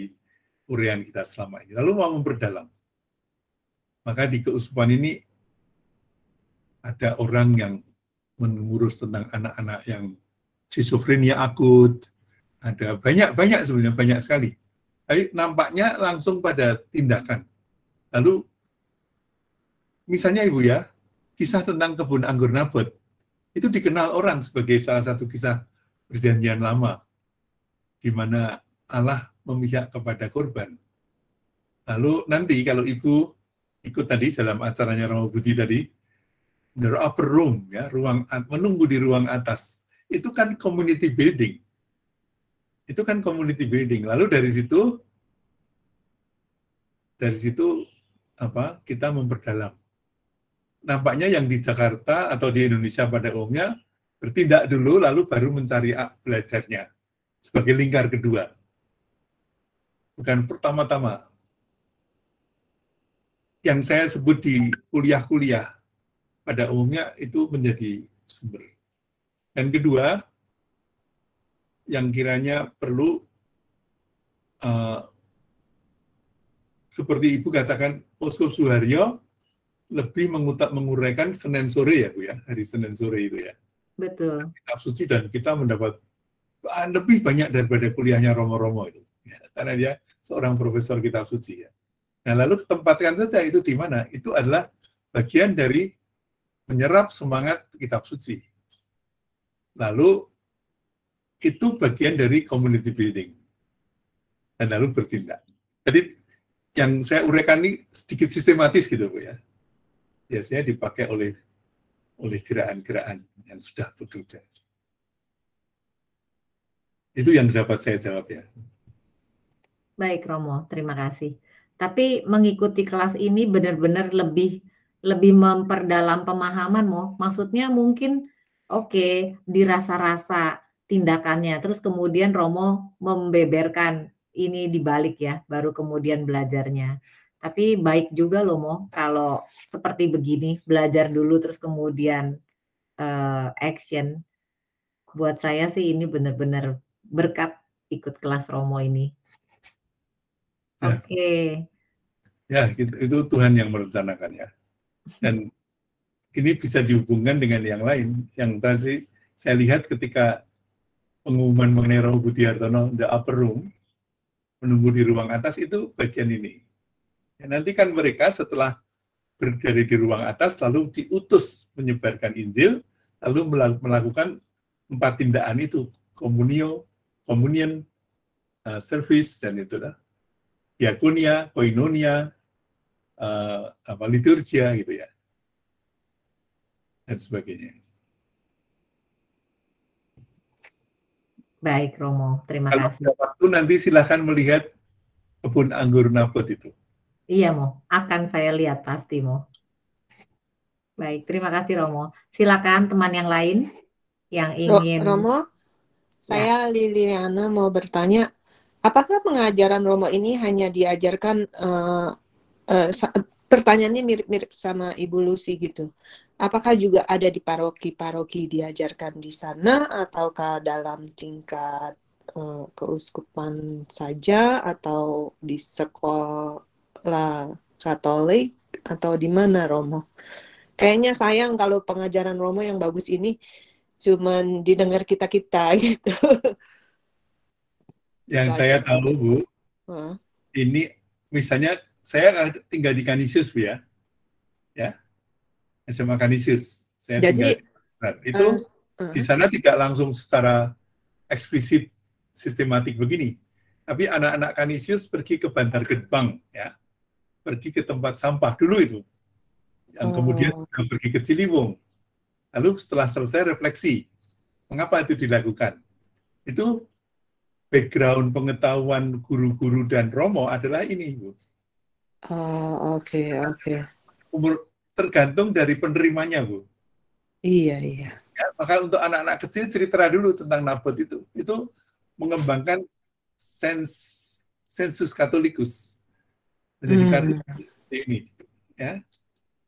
urian kita selama ini. Lalu mau memperdalam. Maka di keuskupan ini ada orang yang mengurus tentang anak-anak yang schizofrenia akut, ada banyak-banyak sebenarnya, banyak sekali. Tapi nampaknya langsung pada tindakan. Lalu, misalnya Ibu ya, kisah tentang kebun anggur Nabot itu dikenal orang sebagai salah satu kisah perjanjian lama, di mana Allah memihak kepada korban. Lalu nanti kalau ibu ikut tadi dalam acaranya Romo Budi tadi, the upper room, ya, ruang menunggu di ruang atas, itu kan community building. Itu kan community building. Lalu dari situ, dari situ apa kita memperdalam nampaknya yang di Jakarta atau di Indonesia pada umumnya bertindak dulu lalu baru mencari belajarnya sebagai lingkar kedua. Bukan pertama-tama. Yang saya sebut di kuliah-kuliah pada umumnya itu menjadi sumber. Dan kedua, yang kiranya perlu uh, seperti Ibu katakan Oscar Suharyo lebih mengutak menguraikan Senin sore ya Bu ya, hari Senin sore itu ya. Betul. Kitab suci dan kita mendapat lebih banyak daripada kuliahnya Romo-Romo itu. Ya, karena dia seorang profesor kitab suci ya. Nah lalu tempatkan saja itu di mana? Itu adalah bagian dari menyerap semangat kitab suci. Lalu itu bagian dari community building. Dan lalu bertindak. Jadi yang saya uraikan ini sedikit sistematis gitu Bu ya biasanya dipakai oleh oleh gerakan-gerakan yang sudah bekerja. Itu yang dapat saya jawab ya. Baik Romo, terima kasih. Tapi mengikuti kelas ini benar-benar lebih lebih memperdalam pemahaman mo. Maksudnya mungkin oke okay, dirasa-rasa tindakannya, terus kemudian Romo membeberkan ini dibalik ya, baru kemudian belajarnya. Tapi baik juga loh Mo, kalau seperti begini, belajar dulu terus kemudian uh, action. Buat saya sih ini benar-benar berkat ikut kelas Romo ini. Ya. Oke. Okay. Ya, itu, itu Tuhan yang merencanakan ya. Dan ini bisa dihubungkan dengan yang lain. Yang tadi saya lihat ketika pengumuman mengenai Romo Budi Hartono, The Upper Room, menunggu di ruang atas itu bagian ini Ya, nanti kan mereka setelah berdiri di ruang atas lalu diutus menyebarkan Injil lalu melakukan empat tindakan itu komunio, communion, uh, eh, service dan itu dah diakonia, koinonia, uh, apa liturgia gitu ya dan sebagainya. Baik Romo, terima Kalau kasih. waktu nanti silahkan melihat kebun anggur Nabot itu. Iya, Mo. Akan saya lihat pasti, Mo. Baik, terima kasih Romo. Silakan teman yang lain yang ingin. Romo, ya. saya Liliana mau bertanya, apakah pengajaran Romo ini hanya diajarkan uh, uh, pertanyaannya mirip-mirip sama Ibu Lucy gitu. Apakah juga ada di paroki-paroki diajarkan di sana ataukah dalam tingkat uh, keuskupan saja atau di sekolah lah Katolik atau di mana Romo? Kayaknya sayang kalau pengajaran Romo yang bagus ini cuman didengar kita kita [LAUGHS] gitu. Yang saya tahu Bu, huh? ini misalnya saya tinggal di Kanisius Bu ya, ya SMA Kanisius. Saya Jadi tinggal, nah, itu uh, uh. di sana tidak langsung secara eksplisit sistematik begini, tapi anak-anak Kanisius pergi ke Bantar Gebang ya pergi ke tempat sampah dulu itu. Yang oh. kemudian pergi ke Ciliwung. Lalu setelah selesai refleksi, mengapa itu dilakukan? Itu background pengetahuan guru-guru dan Romo adalah ini, Bu. Oh, oke, okay, oke. Okay. Umur tergantung dari penerimanya, Bu. Iya, iya. Ya, maka untuk anak-anak kecil cerita dulu tentang Nabot itu. Itu mengembangkan sens sensus katolikus pendidikan hmm. ini ya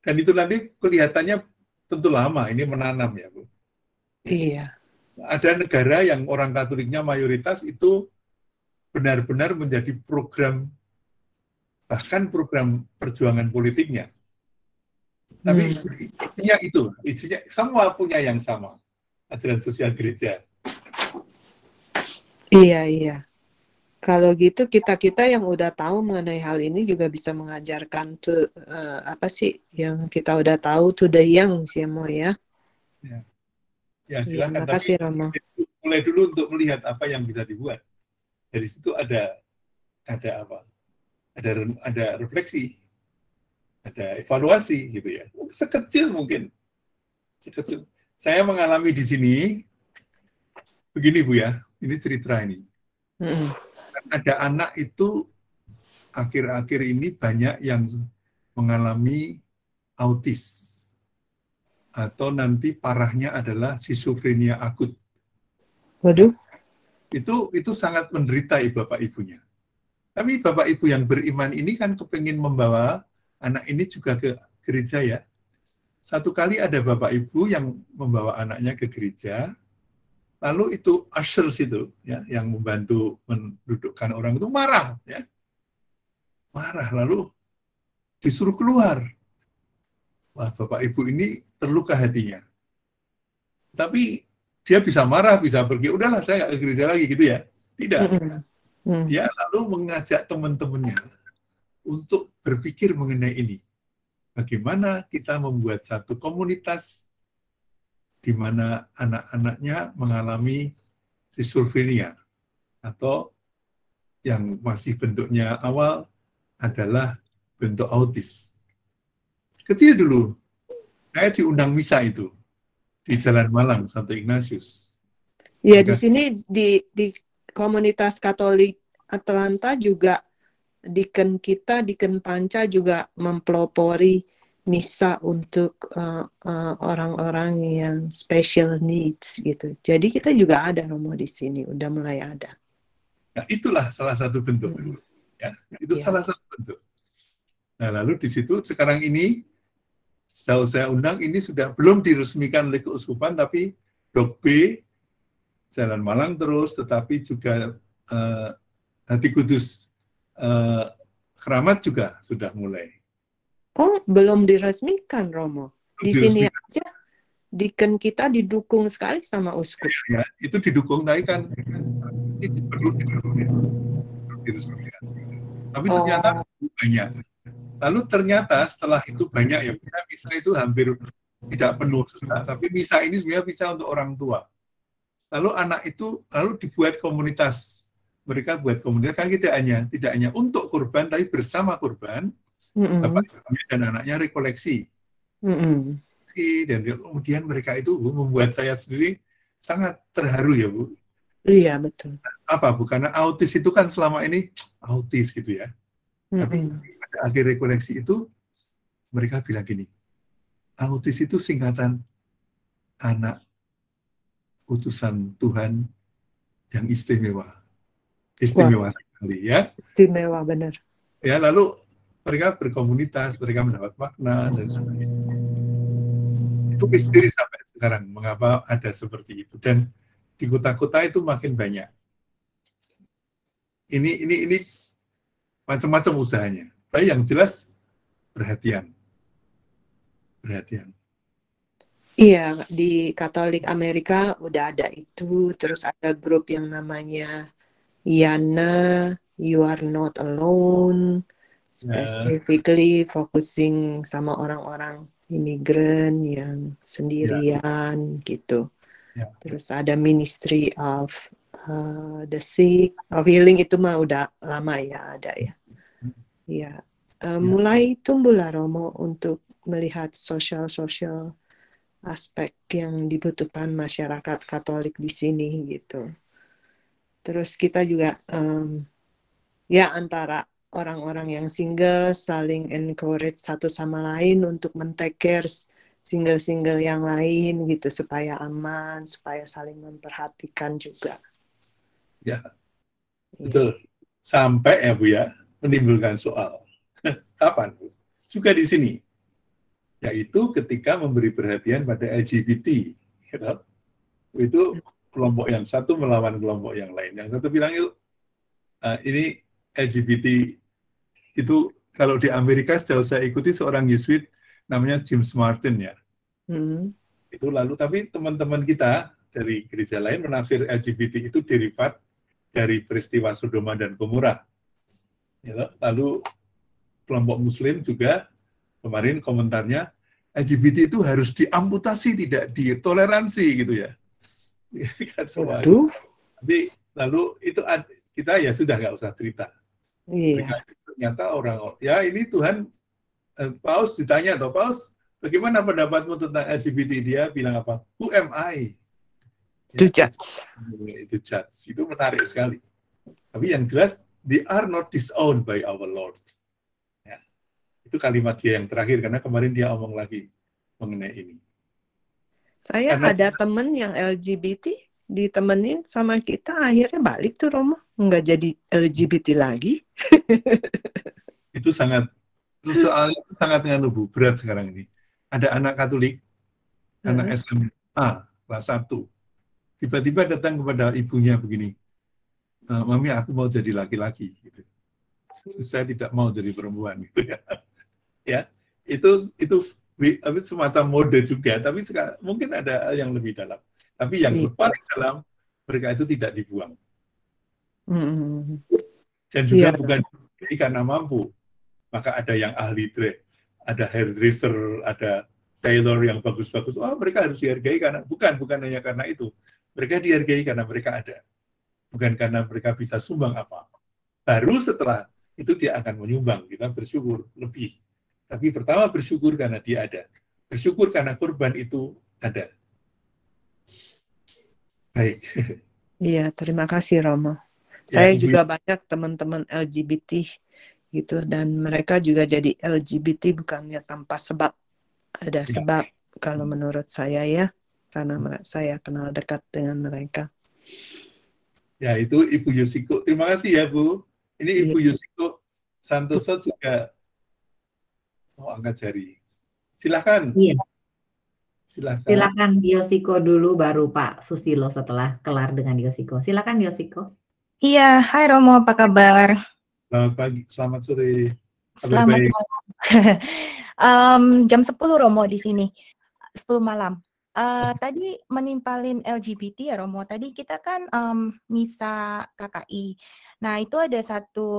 dan itu nanti kelihatannya tentu lama ini menanam ya bu iya ada negara yang orang Katoliknya mayoritas itu benar-benar menjadi program bahkan program perjuangan politiknya tapi hmm. isinya itu isinya semua punya yang sama ajaran sosial gereja iya iya kalau gitu kita-kita yang udah tahu mengenai hal ini juga bisa mengajarkan tuh eh, apa sih yang kita udah tahu to the young sih ya. Ya, ya iya, silakan. Ya, kasih Romo. Mulai dulu untuk melihat apa yang bisa dibuat. Dari situ ada ada apa? Ada ada refleksi, ada evaluasi gitu ya. Sekecil mungkin. Sekecil. Saya mengalami di sini begini Bu ya. Ini cerita ini. -hmm ada anak itu akhir-akhir ini banyak yang mengalami autis atau nanti parahnya adalah schizophrenia akut. Waduh. Itu itu sangat menderita ibu bapak ibunya. Tapi bapak ibu yang beriman ini kan kepingin membawa anak ini juga ke gereja ya. Satu kali ada bapak ibu yang membawa anaknya ke gereja, lalu itu ushers itu ya yang membantu mendudukkan orang itu marah ya marah lalu disuruh keluar wah bapak ibu ini terluka hatinya tapi dia bisa marah bisa pergi udahlah saya nggak ke gereja lagi gitu ya tidak dia iya. hmm. ya, lalu mengajak teman-temannya untuk berpikir mengenai ini bagaimana kita membuat satu komunitas di mana anak-anaknya mengalami sisulfinia atau yang masih bentuknya awal adalah bentuk autis. Kecil dulu, saya diundang misa itu di Jalan Malang, Santo Ignatius. Iya, di sini di di komunitas Katolik Atlanta juga Diken kita, Diken Panca juga mempelopori misa untuk eh, eh, orang-orang uh, yang special needs gitu. Jadi kita juga ada Romo di sini, udah mulai ada. Nah, itulah salah satu bentuk. Hmm. Ya, itu ya. salah satu bentuk. Nah, lalu di situ sekarang ini saya saya undang ini sudah belum diresmikan oleh keuskupan tapi Dok B Jalan Malang terus tetapi juga uh, Hati Kudus uh, Keramat juga sudah mulai kok belum diresmikan Romo? Di sini aja diken kita didukung sekali sama uskup. Ya, itu didukung tadi kan itu perlu diresmikan. Tapi oh. ternyata banyak. Lalu ternyata setelah itu banyak ya bisa bisa itu hampir tidak penuh tapi bisa ini sebenarnya bisa untuk orang tua. Lalu anak itu lalu dibuat komunitas mereka buat komunitas kan tidak hanya tidak hanya untuk kurban tapi bersama kurban mm-hmm. dan anaknya rekoleksi. Mm-hmm. Dan kemudian mereka itu Bu, membuat saya sendiri sangat terharu ya Bu. Iya betul. Apa Bu? Karena autis itu kan selama ini autis gitu ya. Mm-hmm. Tapi pada akhir rekoleksi itu mereka bilang gini, autis itu singkatan anak utusan Tuhan yang istimewa. Istimewa Wah. sekali ya. Istimewa benar. Ya, lalu mereka berkomunitas, mereka mendapat makna dan hmm. sebagainya. Itu misteri sampai sekarang mengapa ada seperti itu dan di kota-kota itu makin banyak. Ini ini ini macam-macam usahanya. Tapi yang jelas perhatian. Perhatian. Iya, di Katolik Amerika udah ada itu, terus ada grup yang namanya Yana, You Are Not Alone, Nah. specifically yeah. focusing sama orang-orang imigran yang sendirian yeah. gitu. Yeah. Terus ada Ministry of uh, the Sick, of Healing itu mah udah lama ya ada ya. Hmm. Ya, uh, yeah. mulai tumbuhlah Romo untuk melihat sosial-sosial aspek yang dibutuhkan masyarakat Katolik di sini gitu. Terus kita juga um, ya antara orang-orang yang single saling encourage satu sama lain untuk men single-single yang lain gitu supaya aman, supaya saling memperhatikan juga. Ya, iya. betul. Sampai ya Bu ya, menimbulkan soal. Kapan Bu? Juga di sini. Yaitu ketika memberi perhatian pada LGBT. Gitu. Itu kelompok yang satu melawan kelompok yang lain. Yang satu bilang, uh, ini LGBT itu kalau di Amerika sejauh saya ikuti seorang Yesuit namanya James Martin ya. Hmm. Itu lalu tapi teman-teman kita dari gereja lain menafsir LGBT itu derivat dari peristiwa Sodoma dan Gomora. Ya, lalu kelompok Muslim juga kemarin komentarnya LGBT itu harus diamputasi tidak ditoleransi gitu ya. [LAUGHS] Kan tapi lalu itu kita ya sudah nggak usah cerita. Iya. Mereka ternyata orang ya ini Tuhan eh, Paus ditanya atau Paus bagaimana pendapatmu tentang LGBT dia bilang apa who am I ya. to judge itu judge itu menarik sekali tapi yang jelas they are not disowned by our Lord ya. itu kalimat dia yang terakhir karena kemarin dia omong lagi mengenai ini saya karena, ada teman yang LGBT ditemenin sama kita akhirnya balik tuh Romo nggak jadi LGBT lagi [LAUGHS] itu sangat soalnya itu sangat nganu bu berat sekarang ini ada anak Katolik hmm. anak SMA kelas 1 tiba-tiba datang kepada ibunya begini eh, mami aku mau jadi laki-laki gitu saya tidak mau jadi perempuan gitu ya [LAUGHS] ya itu itu semacam mode juga tapi sekarang, mungkin ada yang lebih dalam tapi yang itu. Iya. paling dalam berkah itu tidak dibuang. Hmm. Dan juga yeah. bukan ini karena mampu. Maka ada yang ahli trade, ada hairdresser, ada tailor yang bagus-bagus. Oh, mereka harus dihargai karena bukan bukan hanya karena itu. Mereka dihargai karena mereka ada. Bukan karena mereka bisa sumbang apa-apa. Baru setelah itu dia akan menyumbang. Kita bersyukur lebih. Tapi pertama bersyukur karena dia ada. Bersyukur karena korban itu ada. Baik. Iya, terima kasih Romo. Ya, Saya Ibu. juga banyak teman-teman LGBT gitu dan mereka juga jadi LGBT bukannya tanpa sebab. Ada ya. sebab kalau menurut saya ya, karena saya kenal dekat dengan mereka. Ya, itu Ibu Yusiko. Terima kasih ya, Bu. Ini iya. Ibu ya. Yusiko Santoso juga mau angkat jari. Silahkan. Iya. Silakan. Silakan Yosiko dulu baru Pak Susilo setelah kelar dengan Yosiko Silakan Yosiko Iya, hai Romo, apa kabar? Selamat pagi, selamat sore. selamat baik. malam. um, [LAUGHS] jam 10 Romo di sini. 10 malam. Uh, tadi menimpalin LGBT ya Romo. Tadi kita kan um, misa KKI. Nah itu ada satu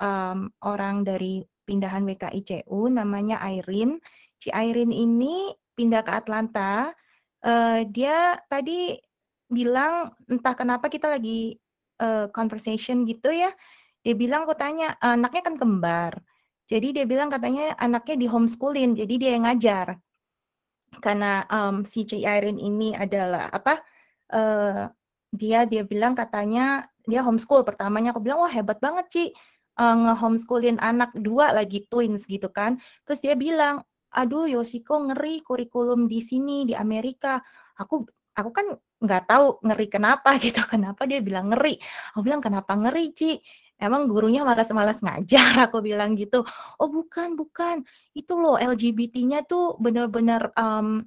um, orang dari pindahan WKICU namanya Airin. Si Airin ini pindah ke Atlanta, uh, dia tadi bilang entah kenapa kita lagi uh, conversation gitu ya. Dia bilang aku tanya anaknya kan kembar. Jadi dia bilang katanya anaknya di homeschooling, jadi dia yang ngajar. Karena um, si J. Irene ini adalah apa? Uh, dia dia bilang katanya dia homeschool pertamanya aku bilang wah hebat banget Ci uh, nge-homeschoolin anak dua lagi twins gitu kan. Terus dia bilang aduh Yosiko ngeri kurikulum di sini di Amerika aku aku kan nggak tahu ngeri kenapa [LAUGHS] gitu kenapa dia bilang ngeri aku bilang kenapa ngeri Ci Emang gurunya malas-malas ngajar, [LAUGHS] aku bilang gitu. Oh bukan, bukan. Itu loh LGBT-nya tuh benar-benar um,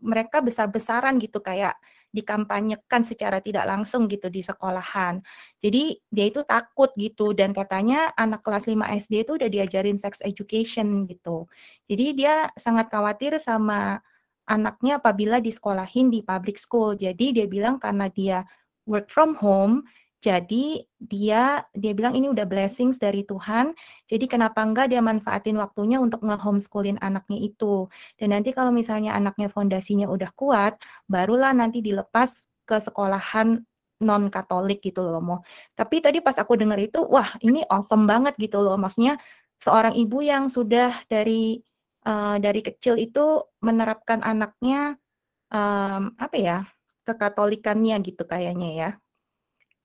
mereka besar-besaran gitu kayak dikampanyekan secara tidak langsung gitu di sekolahan. Jadi dia itu takut gitu dan katanya anak kelas 5 SD itu udah diajarin sex education gitu. Jadi dia sangat khawatir sama anaknya apabila disekolahin di public school. Jadi dia bilang karena dia work from home, jadi dia dia bilang ini udah blessings dari Tuhan. Jadi kenapa enggak dia manfaatin waktunya untuk nge-homeschoolin anaknya itu. Dan nanti kalau misalnya anaknya fondasinya udah kuat, barulah nanti dilepas ke sekolahan non Katolik gitu loh mau. Tapi tadi pas aku dengar itu, wah ini awesome banget gitu loh. Maksudnya seorang ibu yang sudah dari uh, dari kecil itu menerapkan anaknya um, apa ya kekatolikannya gitu kayaknya ya.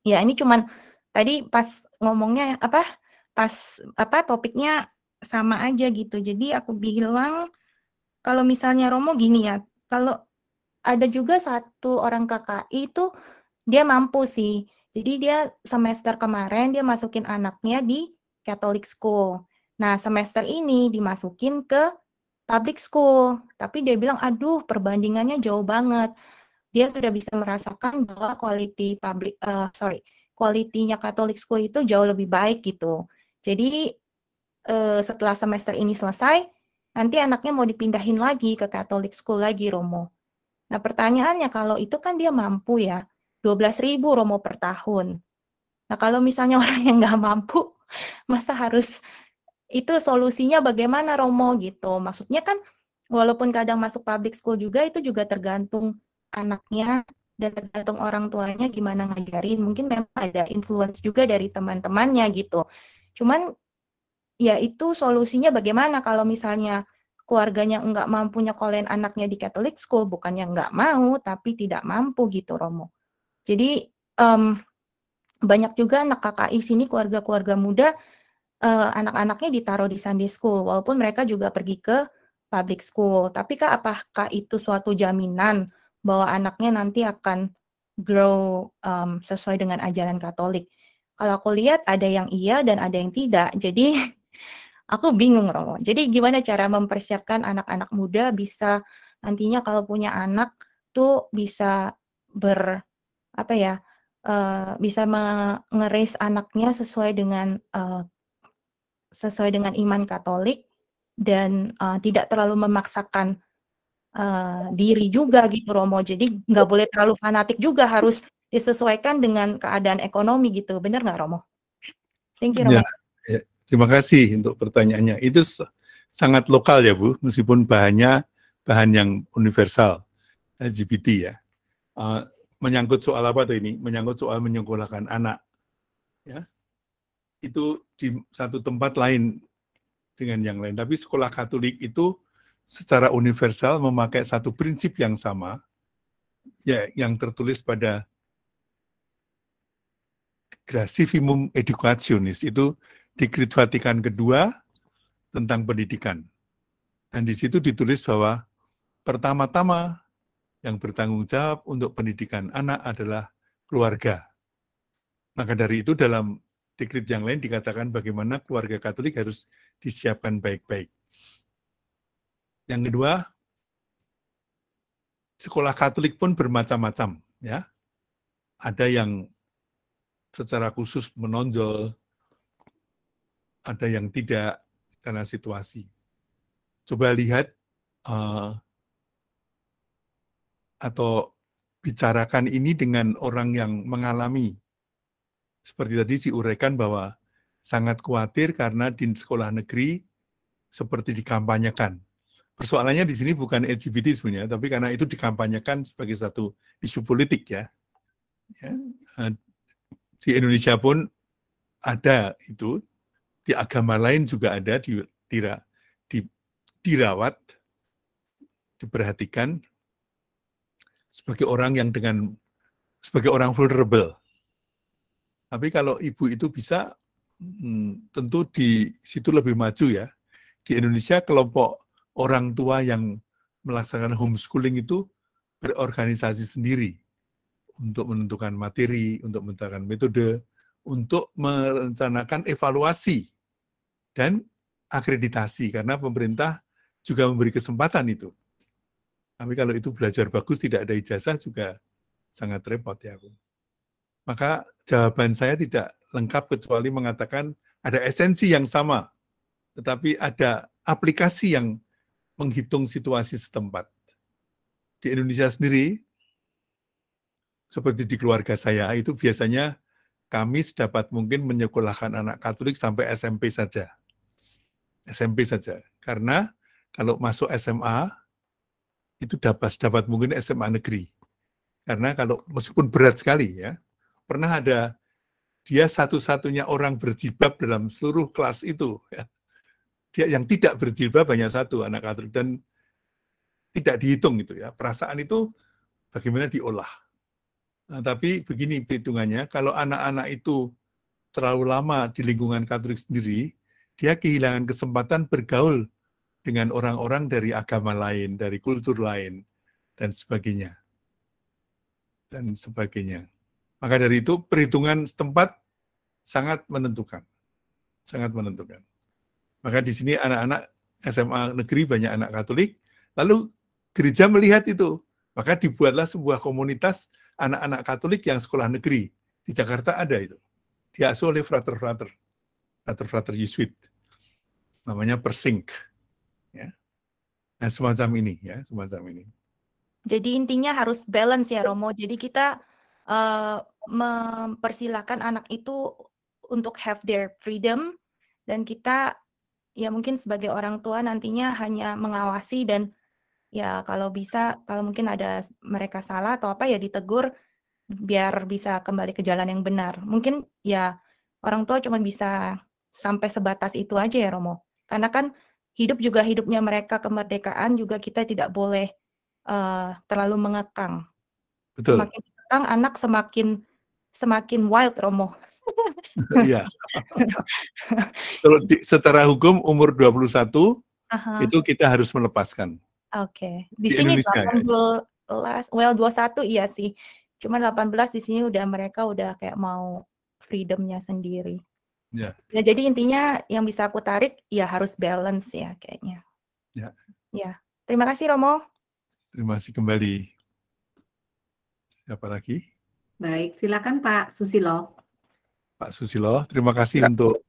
Ya, ini cuman tadi pas ngomongnya apa? Pas apa topiknya sama aja gitu. Jadi aku bilang kalau misalnya Romo gini ya, kalau ada juga satu orang kakak itu dia mampu sih. Jadi dia semester kemarin dia masukin anaknya di Catholic school. Nah, semester ini dimasukin ke public school, tapi dia bilang aduh perbandingannya jauh banget dia sudah bisa merasakan bahwa quality public uh, sorry kualitinya Catholic School itu jauh lebih baik gitu. Jadi uh, setelah semester ini selesai, nanti anaknya mau dipindahin lagi ke Catholic School lagi Romo. Nah pertanyaannya kalau itu kan dia mampu ya, belas ribu Romo per tahun. Nah kalau misalnya [LAUGHS] orang yang nggak mampu, masa harus itu solusinya bagaimana Romo gitu. Maksudnya kan walaupun kadang masuk public school juga itu juga tergantung anaknya dan tergantung orang tuanya gimana ngajarin mungkin memang ada influence juga dari teman-temannya gitu cuman ya itu solusinya bagaimana kalau misalnya keluarganya enggak mampu nyekolin anaknya di Catholic school bukannya nggak mau tapi tidak mampu gitu Romo jadi um, banyak juga anak KKI sini keluarga-keluarga muda uh, anak-anaknya ditaruh di Sunday school walaupun mereka juga pergi ke public school tapi kak apakah itu suatu jaminan bahwa anaknya nanti akan grow um, sesuai dengan ajaran Katolik. Kalau aku lihat ada yang iya dan ada yang tidak. Jadi [LAUGHS] aku bingung Romo. Jadi gimana cara mempersiapkan anak-anak muda bisa nantinya kalau punya anak tuh bisa ber apa ya uh, bisa mengeris anaknya sesuai dengan uh, sesuai dengan iman Katolik dan uh, tidak terlalu memaksakan uh, diri juga gitu Romo. Jadi nggak boleh terlalu fanatik juga harus disesuaikan dengan keadaan ekonomi gitu. Benar nggak Romo? Thank you Romo. Ya, ya. Terima kasih untuk pertanyaannya. Itu sangat lokal ya Bu, meskipun bahannya bahan yang universal LGBT ya. Uh, menyangkut soal apa tuh ini? Menyangkut soal menyekolahkan anak. Ya. Itu di satu tempat lain dengan yang lain. Tapi sekolah Katolik itu secara universal memakai satu prinsip yang sama, ya, yang tertulis pada Gracificum Educationis, itu di Grid Vatikan kedua tentang pendidikan. Dan di situ ditulis bahwa pertama-tama yang bertanggung jawab untuk pendidikan anak adalah keluarga. Maka dari itu dalam dekrit yang lain dikatakan bagaimana keluarga Katolik harus disiapkan baik-baik. Yang kedua, sekolah Katolik pun bermacam-macam, ya. Ada yang secara khusus menonjol, ada yang tidak karena situasi. Coba lihat uh, atau bicarakan ini dengan orang yang mengalami. Seperti tadi diurekan bahwa sangat khawatir karena di sekolah negeri seperti dikampanyekan persoalannya di sini bukan LGBT sebenarnya, tapi karena itu dikampanyekan sebagai satu isu politik ya. ya. Eh, di Indonesia pun ada itu, di agama lain juga ada di, di, di dirawat, diperhatikan sebagai orang yang dengan sebagai orang vulnerable. Tapi kalau ibu itu bisa, hmm, tentu di situ lebih maju ya. Di Indonesia kelompok orang tua yang melaksanakan homeschooling itu berorganisasi sendiri untuk menentukan materi, untuk menentukan metode, untuk merencanakan evaluasi dan akreditasi karena pemerintah juga memberi kesempatan itu. Tapi kalau itu belajar bagus tidak ada ijazah juga sangat repot ya Maka jawaban saya tidak lengkap kecuali mengatakan ada esensi yang sama, tetapi ada aplikasi yang menghitung situasi setempat. Di Indonesia sendiri, seperti di keluarga saya, itu biasanya kami sedapat mungkin menyekolahkan anak Katolik sampai SMP saja. SMP saja. Karena kalau masuk SMA, itu dapat dapat mungkin SMA negeri. Karena kalau meskipun berat sekali ya, pernah ada dia satu-satunya orang berjibab dalam seluruh kelas itu. Ya dia yang tidak berjilbab hanya satu anak Katolik dan tidak dihitung gitu ya. Perasaan itu bagaimana diolah. Nah, tapi begini perhitungannya kalau anak-anak itu terlalu lama di lingkungan Katolik sendiri, dia kehilangan kesempatan bergaul dengan orang-orang dari agama lain, dari kultur lain, dan sebagainya. Dan sebagainya. Maka dari itu perhitungan setempat sangat menentukan. Sangat menentukan. Maka di sini anak-anak SMA negeri banyak anak Katolik. Lalu gereja melihat itu, maka dibuatlah sebuah komunitas anak-anak Katolik yang sekolah negeri di Jakarta ada itu. Diasuh oleh frater-frater, frater-frater Yesuit. Namanya Persink. Ya. Nah, semacam ini ya, semacam ini. Jadi intinya harus balance ya Romo. Jadi kita uh, mempersilahkan anak itu untuk have their freedom dan kita ya mungkin sebagai orang tua nantinya hanya mengawasi dan ya kalau bisa kalau mungkin ada mereka salah atau apa ya ditegur biar bisa kembali ke jalan yang benar. Mungkin ya orang tua cuma bisa sampai sebatas itu aja ya Romo. Karena kan hidup juga hidupnya mereka kemerdekaan juga kita tidak boleh uh, terlalu mengekang. Betul. Semakin mengekang anak semakin semakin wild Romo. [LAUGHS] Iya. Kalau secara hukum umur 21 uh -huh. itu kita harus melepaskan. Oke. Okay. Di, di sini Indonesia, 18 ya. well 21 iya sih. Cuman 18 di sini udah mereka udah kayak mau freedomnya sendiri. Ya. ya. jadi intinya yang bisa aku tarik ya harus balance ya kayaknya. Ya. Ya. Terima kasih Romo. Terima kasih kembali. Siapa lagi? Baik, silakan Pak Susilo. Pak Susilo, terima kasih ya. untuk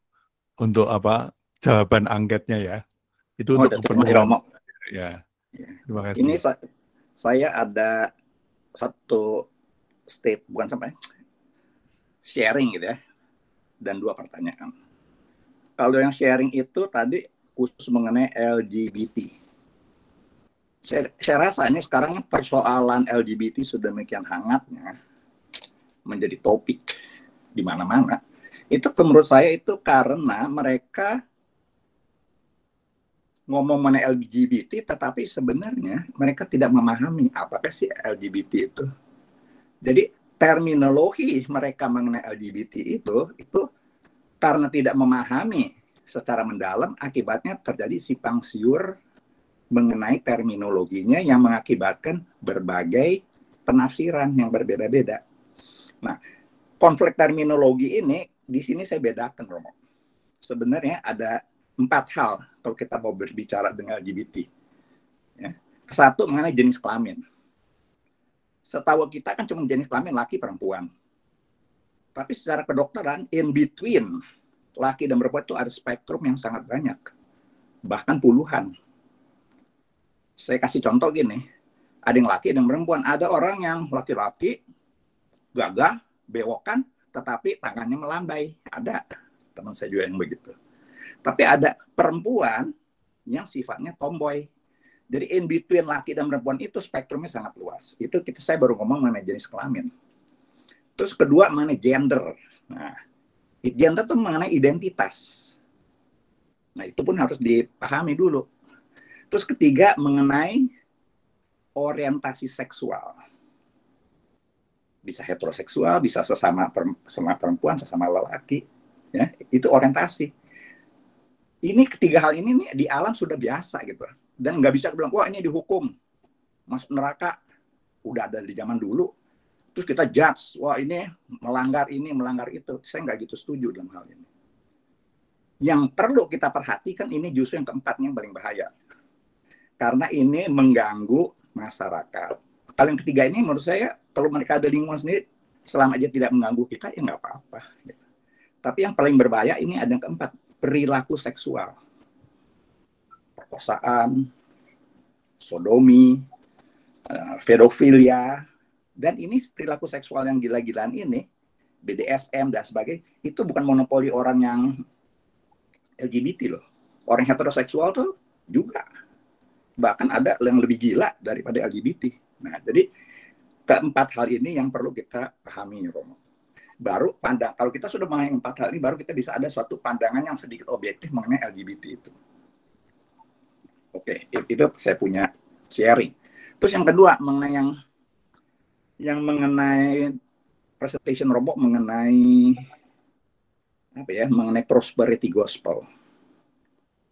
untuk apa jawaban angketnya ya. Itu oh, untuk penutupan. Ya. ya. Terima kasih. Ini saya, saya ada satu state bukan sampai ya, sharing gitu ya dan dua pertanyaan. Kalau yang sharing itu tadi khusus mengenai LGBT. Saya, saya rasa ini sekarang persoalan LGBT sedemikian hangatnya menjadi topik di mana-mana. Itu menurut saya itu karena mereka ngomong mana LGBT, tetapi sebenarnya mereka tidak memahami apakah sih LGBT itu. Jadi terminologi mereka mengenai LGBT itu itu karena tidak memahami secara mendalam akibatnya terjadi simpang siur mengenai terminologinya yang mengakibatkan berbagai penafsiran yang berbeda-beda. Nah, konflik terminologi ini di sini saya bedakan, Romo. Sebenarnya ada empat hal kalau kita mau berbicara dengan LGBT. Ya. Satu mengenai jenis kelamin. Setahu kita kan cuma jenis kelamin laki perempuan. Tapi secara kedokteran, in between laki dan perempuan itu ada spektrum yang sangat banyak. Bahkan puluhan. Saya kasih contoh gini. Ada yang laki dan perempuan. Ada orang yang laki-laki, gagah, bewokan, tetapi tangannya melambai. Ada teman saya juga yang begitu. Tapi ada perempuan yang sifatnya tomboy. Jadi in between laki dan perempuan itu spektrumnya sangat luas. Itu kita saya baru ngomong mengenai jenis kelamin. Terus kedua mengenai gender. Nah, gender itu mengenai identitas. Nah, itu pun harus dipahami dulu. Terus ketiga mengenai orientasi seksual bisa heteroseksual, bisa sesama sama perempuan, sesama lelaki, ya itu orientasi. Ini ketiga hal ini nih di alam sudah biasa gitu, dan nggak bisa bilang wah ini dihukum masuk neraka udah ada di zaman dulu. Terus kita judge, wah ini melanggar ini, melanggar itu. Saya nggak gitu setuju dalam hal ini. Yang perlu kita perhatikan ini justru yang keempatnya yang paling bahaya. Karena ini mengganggu masyarakat. Kalau yang ketiga ini menurut saya kalau mereka ada lingkungan sendiri selama dia tidak mengganggu kita ya nggak apa-apa tapi yang paling berbahaya ini ada yang keempat perilaku seksual perkosaan sodomi pedofilia eh, dan ini perilaku seksual yang gila-gilaan ini BDSM dan sebagainya itu bukan monopoli orang yang LGBT loh orang heteroseksual tuh juga bahkan ada yang lebih gila daripada LGBT nah jadi keempat hal ini yang perlu kita pahami Romo baru pandang kalau kita sudah mengenai empat hal ini baru kita bisa ada suatu pandangan yang sedikit objektif mengenai LGBT itu oke itu saya punya sharing terus yang kedua mengenai yang yang mengenai presentation Romo mengenai apa ya mengenai prosperity gospel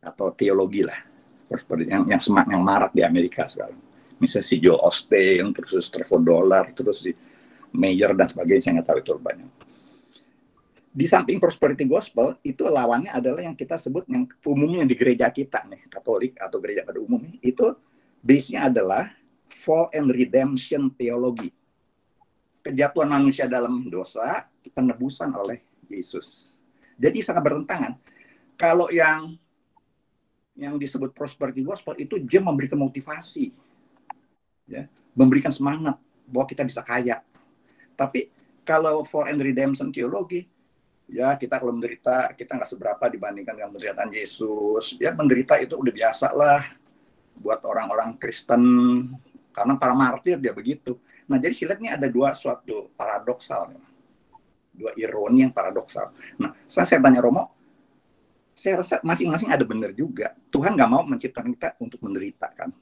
atau teologi lah prosperity yang yang semak yang marak di Amerika sekarang misalnya si Joe Austin terus Trevor Dollar terus si Mayer dan sebagainya saya nggak tahu itu banyak di samping prosperity gospel itu lawannya adalah yang kita sebut yang umumnya di gereja kita nih Katolik atau gereja pada umumnya itu base-nya adalah fall and redemption theology kejatuhan manusia dalam dosa penebusan oleh Yesus jadi sangat berentangan. kalau yang yang disebut prosperity gospel itu dia memberikan motivasi ya memberikan semangat bahwa kita bisa kaya tapi kalau for and redemption teologi ya kita kalau menderita kita nggak seberapa dibandingkan dengan penderitaan Yesus ya menderita itu udah biasa lah buat orang-orang Kristen karena para martir dia begitu nah jadi silat ini ada dua suatu paradoksal dua ironi yang paradoksal nah saya, saya tanya Romo saya rasa masing-masing ada benar juga Tuhan nggak mau menciptakan kita untuk menderita kan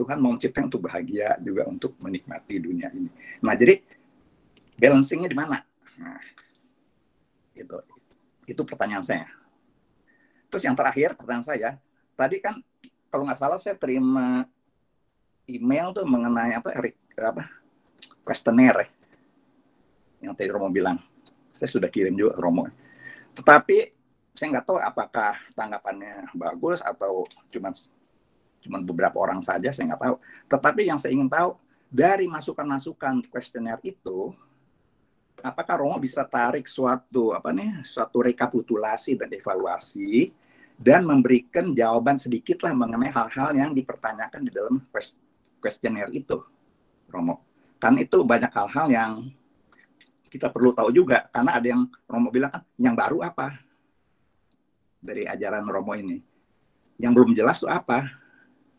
Tuhan mau menciptakan untuk bahagia juga untuk menikmati dunia ini. Nah jadi balancingnya di mana? Nah, itu itu pertanyaan saya. Terus yang terakhir pertanyaan saya tadi kan kalau nggak salah saya terima email tuh mengenai apa apa ya, yang tadi Romo bilang. Saya sudah kirim juga Romo. Tetapi saya nggak tahu apakah tanggapannya bagus atau cuma cuma beberapa orang saja saya nggak tahu. Tetapi yang saya ingin tahu dari masukan-masukan kuesioner itu, apakah Romo bisa tarik suatu apa nih, suatu rekapitulasi dan evaluasi dan memberikan jawaban sedikitlah mengenai hal-hal yang dipertanyakan di dalam kuesioner itu, Romo. Kan itu banyak hal-hal yang kita perlu tahu juga karena ada yang Romo bilang kan yang baru apa dari ajaran Romo ini, yang belum jelas itu apa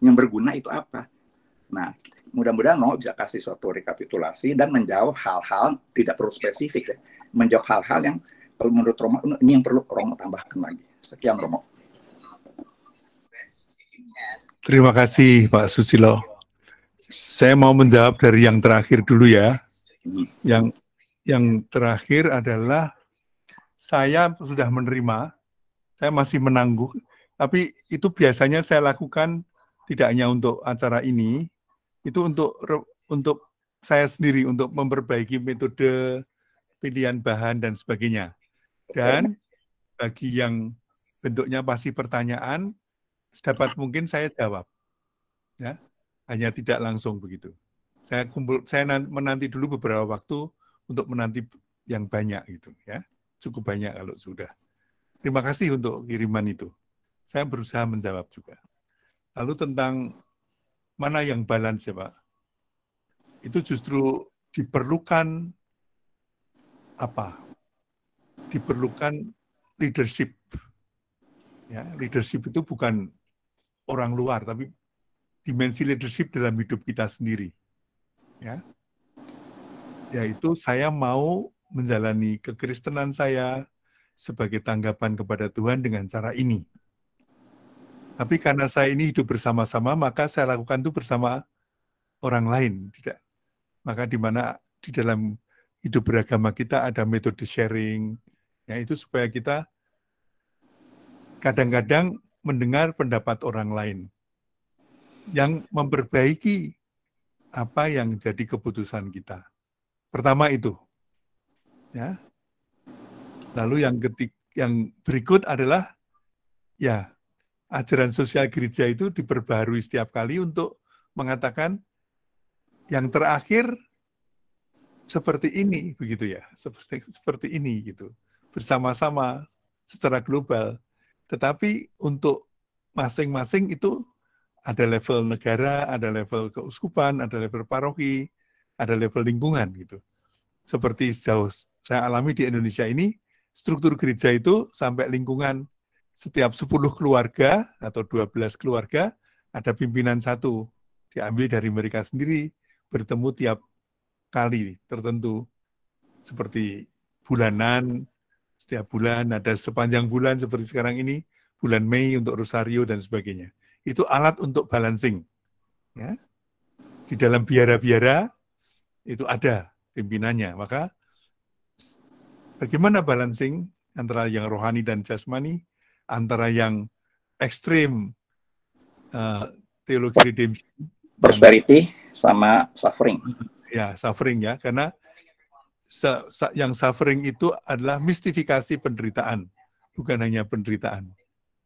yang berguna itu apa. Nah, mudah-mudahan Noah bisa kasih suatu rekapitulasi dan menjawab hal-hal tidak perlu spesifik ya. Menjawab hal-hal yang kalau menurut Romo ini yang perlu Romo tambahkan lagi. Sekian Romo. Terima kasih Pak Susilo. Saya mau menjawab dari yang terakhir dulu ya. Hmm. Yang yang terakhir adalah saya sudah menerima, saya masih menangguh, tapi itu biasanya saya lakukan tidak hanya untuk acara ini, itu untuk untuk saya sendiri untuk memperbaiki metode pilihan bahan dan sebagainya. Dan bagi yang bentuknya pasti pertanyaan, sedapat mungkin saya jawab. Ya, hanya tidak langsung begitu. Saya kumpul, saya menanti dulu beberapa waktu untuk menanti yang banyak gitu ya. Cukup banyak kalau sudah. Terima kasih untuk kiriman itu. Saya berusaha menjawab juga. Lalu tentang mana yang balance ya Pak? Itu justru diperlukan apa? Diperlukan leadership. Ya, leadership itu bukan orang luar, tapi dimensi leadership dalam hidup kita sendiri. Ya, yaitu saya mau menjalani kekristenan saya sebagai tanggapan kepada Tuhan dengan cara ini. Tapi karena saya ini hidup bersama-sama, maka saya lakukan itu bersama orang lain, tidak. Maka di mana di dalam hidup beragama kita ada metode sharing, ya itu supaya kita kadang-kadang mendengar pendapat orang lain yang memperbaiki apa yang jadi keputusan kita. Pertama itu. Ya. Lalu yang ketik yang berikut adalah ya ajaran sosial gereja itu diperbarui setiap kali untuk mengatakan yang terakhir seperti ini begitu ya seperti seperti ini gitu bersama-sama secara global tetapi untuk masing-masing itu ada level negara ada level keuskupan ada level paroki ada level lingkungan gitu seperti sejauh saya alami di Indonesia ini struktur gereja itu sampai lingkungan setiap 10 keluarga atau 12 keluarga ada pimpinan satu diambil dari mereka sendiri bertemu tiap kali tertentu seperti bulanan setiap bulan ada sepanjang bulan seperti sekarang ini bulan Mei untuk Rosario dan sebagainya itu alat untuk balancing ya di dalam biara-biara itu ada pimpinannya maka bagaimana balancing antara yang rohani dan jasmani antara yang ekstrim uh, teologi redemption prosperity yang, sama suffering. Ya, suffering ya, karena yang suffering itu adalah mistifikasi penderitaan, bukan hanya penderitaan.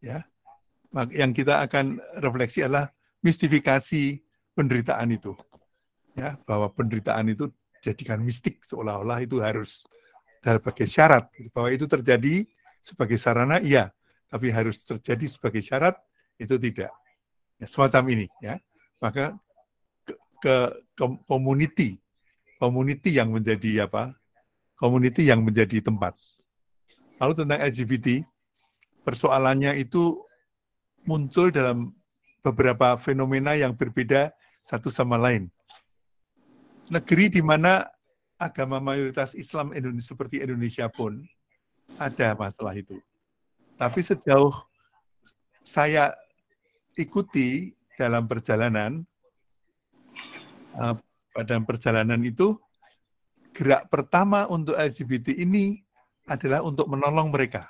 Ya, yang kita akan refleksi adalah mistifikasi penderitaan itu. Ya, bahwa penderitaan itu jadikan mistik seolah-olah itu harus sebagai syarat bahwa itu terjadi sebagai sarana iya tapi harus terjadi sebagai syarat itu tidak. Ya, semacam ini ya. Maka ke, ke, ke community community yang menjadi apa? Community yang menjadi tempat. Lalu tentang LGBT, persoalannya itu muncul dalam beberapa fenomena yang berbeda satu sama lain. Negeri di mana agama mayoritas Islam Indonesia seperti Indonesia pun ada masalah itu. Tapi sejauh saya ikuti dalam perjalanan, pada eh, perjalanan itu gerak pertama untuk LGBT ini adalah untuk menolong mereka.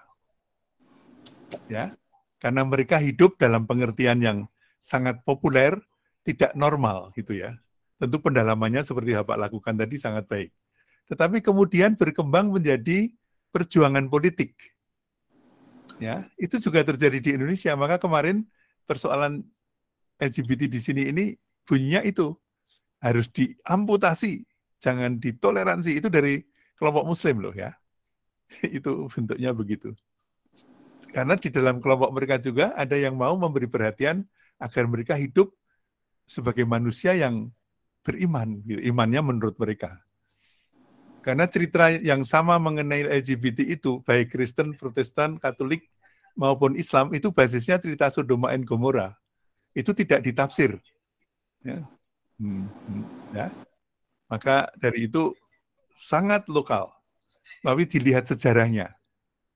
Ya, karena mereka hidup dalam pengertian yang sangat populer, tidak normal gitu ya. Tentu pendalamannya seperti Bapak lakukan tadi sangat baik. Tetapi kemudian berkembang menjadi perjuangan politik ya itu juga terjadi di Indonesia maka kemarin persoalan LGBT di sini ini bunyinya itu harus diamputasi jangan ditoleransi itu dari kelompok Muslim loh ya [LAUGHS] itu bentuknya begitu karena di dalam kelompok mereka juga ada yang mau memberi perhatian agar mereka hidup sebagai manusia yang beriman gitu. imannya menurut mereka karena cerita yang sama mengenai LGBT itu, baik Kristen, Protestan, Katolik, maupun Islam, itu basisnya cerita Sodoma dan Gomora. Itu tidak ditafsir. Ya. Hmm, hmm, ya. Maka dari itu sangat lokal. Tapi dilihat sejarahnya.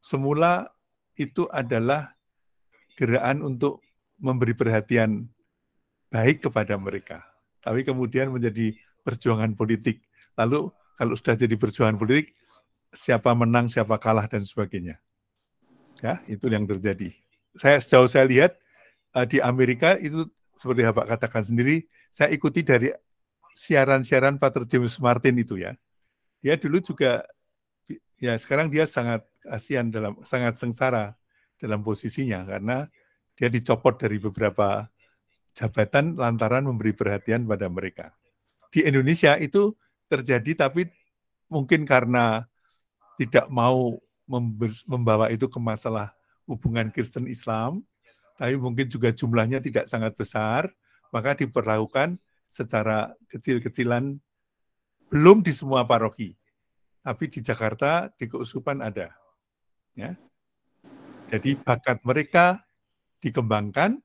Semula itu adalah gerakan untuk memberi perhatian baik kepada mereka. Tapi kemudian menjadi perjuangan politik. Lalu kalau sudah jadi perjuangan politik siapa menang, siapa kalah dan sebagainya. Ya, itu yang terjadi. Saya sejauh saya lihat eh, di Amerika itu seperti Bapak katakan sendiri, saya ikuti dari siaran-siaran Pater James Martin itu ya. Dia dulu juga ya sekarang dia sangat kasihan dalam sangat sengsara dalam posisinya karena dia dicopot dari beberapa jabatan lantaran memberi perhatian pada mereka. Di Indonesia itu terjadi tapi mungkin karena tidak mau membawa itu ke masalah hubungan Kristen Islam, tapi mungkin juga jumlahnya tidak sangat besar, maka diperlakukan secara kecil-kecilan belum di semua paroki, tapi di Jakarta di Keusupan ada. Ya. Jadi bakat mereka dikembangkan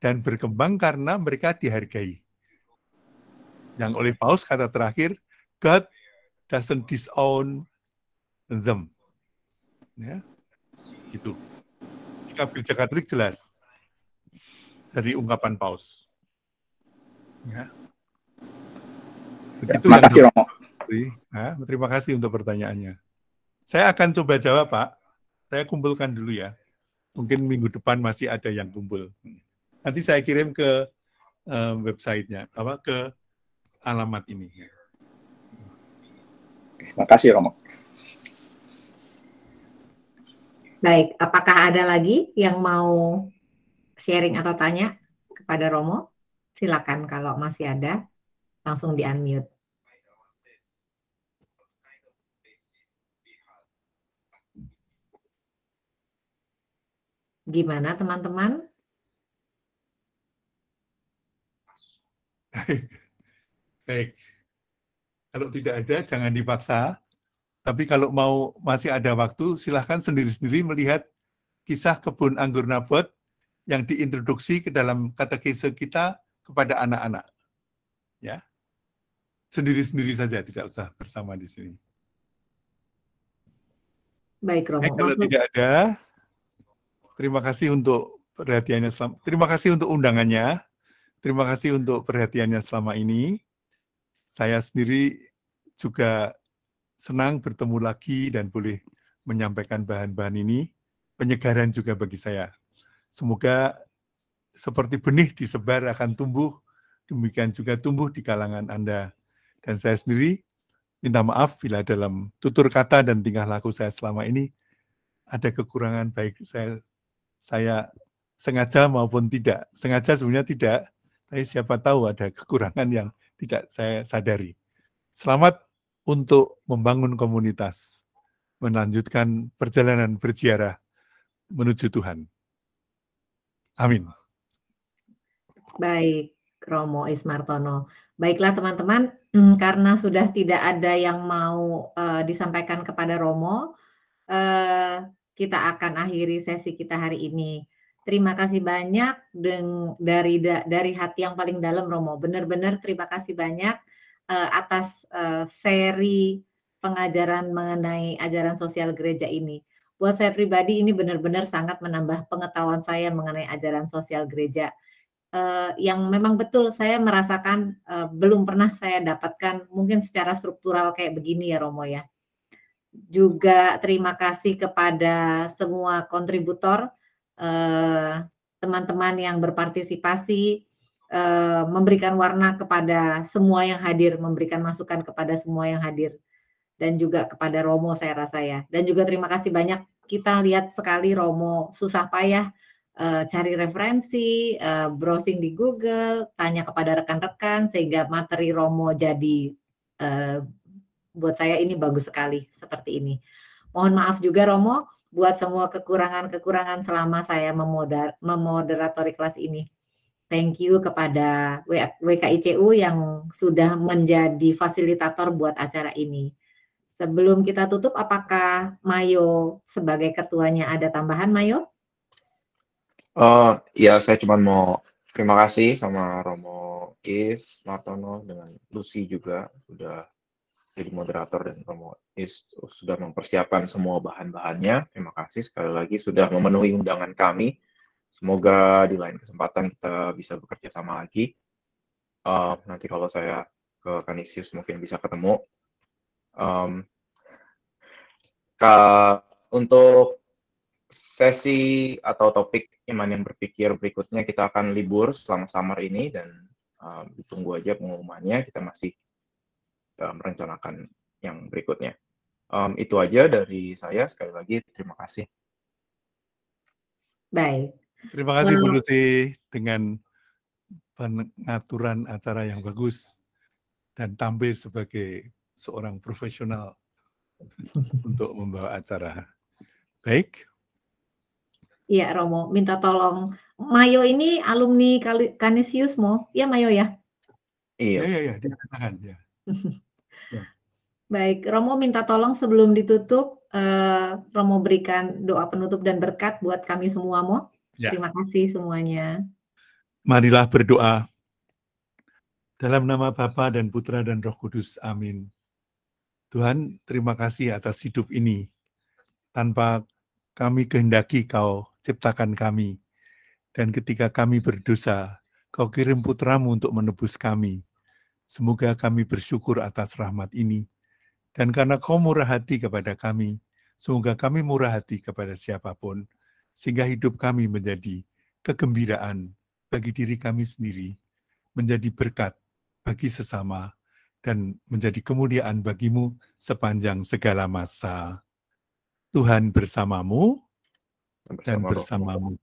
dan berkembang karena mereka dihargai. Yang oleh Paus kata terakhir, God doesn't disown them. Ya, itu Sikap gereja Katolik jelas dari ungkapan Paus. Ya. Begitu ya, kasih, Romo. terima kasih untuk pertanyaannya. Saya akan coba jawab Pak. Saya kumpulkan dulu ya. Mungkin minggu depan masih ada yang kumpul. Nanti saya kirim ke um, websitenya, apa ke alamat ini. Ya. Terima makasih Romo. Baik, apakah ada lagi yang mau sharing atau tanya kepada Romo? Silakan kalau masih ada, langsung di unmute. Gimana teman-teman? Baik. Baik. Kalau tidak ada, jangan dipaksa. Tapi kalau mau masih ada waktu, silahkan sendiri-sendiri melihat kisah kebun anggur Nabot yang diintroduksi ke dalam katekese kita kepada anak-anak. Ya, sendiri-sendiri saja, tidak usah bersama di sini. Baik, Romo. Eh, kalau tidak ada, terima kasih untuk perhatiannya selama, terima kasih untuk undangannya, terima kasih untuk perhatiannya selama ini saya sendiri juga senang bertemu lagi dan boleh menyampaikan bahan-bahan ini. Penyegaran juga bagi saya. Semoga seperti benih disebar akan tumbuh, demikian juga tumbuh di kalangan Anda. Dan saya sendiri minta maaf bila dalam tutur kata dan tingkah laku saya selama ini ada kekurangan baik saya saya sengaja maupun tidak. Sengaja sebenarnya tidak, tapi siapa tahu ada kekurangan yang tidak saya sadari. Selamat untuk membangun komunitas, melanjutkan perjalanan berziarah menuju Tuhan. Amin. Baik, Romo Ismartono. Baiklah teman-teman, [CLEARS THROAT] karena sudah tidak ada yang mau uh, disampaikan kepada Romo, uh, kita akan akhiri sesi kita hari ini. Terima kasih banyak deng, dari da, dari hati yang paling dalam Romo. Benar-benar terima kasih banyak uh, atas uh, seri pengajaran mengenai ajaran sosial gereja ini. Buat saya pribadi ini benar-benar sangat menambah pengetahuan saya mengenai ajaran sosial gereja uh, yang memang betul saya merasakan uh, belum pernah saya dapatkan mungkin secara struktural kayak begini ya Romo ya. Juga terima kasih kepada semua kontributor Eh, teman-teman uh, yang berpartisipasi uh, memberikan warna kepada semua yang hadir, memberikan masukan kepada semua yang hadir dan juga kepada Romo saya rasa ya. Dan juga terima kasih banyak kita lihat sekali Romo susah payah uh, cari referensi, uh, browsing di Google, tanya kepada rekan-rekan sehingga materi Romo jadi uh, buat saya ini bagus sekali seperti ini. Mohon maaf juga Romo buat semua kekurangan-kekurangan selama saya memoder memoderatori kelas ini. Thank you kepada WKICU yang sudah menjadi fasilitator buat acara ini. Sebelum kita tutup, apakah Mayo sebagai ketuanya ada tambahan, Mayo? Oh, ya saya cuma mau terima kasih sama Romo Kis, Martono, dengan Lucy juga sudah jadi moderator dan kamu sudah mempersiapkan semua bahan-bahannya. Terima kasih sekali lagi sudah memenuhi undangan kami. Semoga di lain kesempatan kita bisa bekerja sama lagi. Uh, nanti kalau saya ke Kanisius mungkin bisa ketemu. Um, ka, untuk sesi atau topik iman yang berpikir berikutnya kita akan libur selama summer ini dan uh, ditunggu aja pengumumannya. Kita masih merencanakan um, yang berikutnya. Um, itu aja dari saya. Sekali lagi, terima kasih. Baik. Terima kasih, Bu Ruti, dengan pengaturan acara yang bagus dan tampil sebagai seorang profesional [LAUGHS] untuk membawa acara. Baik. Iya, Romo, minta tolong. Mayo ini alumni Kanisius, mau? Ya, Mayo ya? Iya. Iya, iya, iya. dia katakan. Ya. [LAUGHS] Ya. Baik, Romo minta tolong sebelum ditutup, uh, Romo berikan doa penutup dan berkat buat kami semua, Mo. Ya. Terima kasih semuanya. Marilah berdoa. Dalam nama Bapa dan Putra dan Roh Kudus, amin. Tuhan, terima kasih atas hidup ini. Tanpa kami kehendaki kau ciptakan kami. Dan ketika kami berdosa, kau kirim putramu untuk menebus kami. Semoga kami bersyukur atas rahmat ini. Dan karena kau murah hati kepada kami, semoga kami murah hati kepada siapapun, sehingga hidup kami menjadi kegembiraan bagi diri kami sendiri, menjadi berkat bagi sesama, dan menjadi kemuliaan bagimu sepanjang segala masa. Tuhan bersamamu dan bersamamu.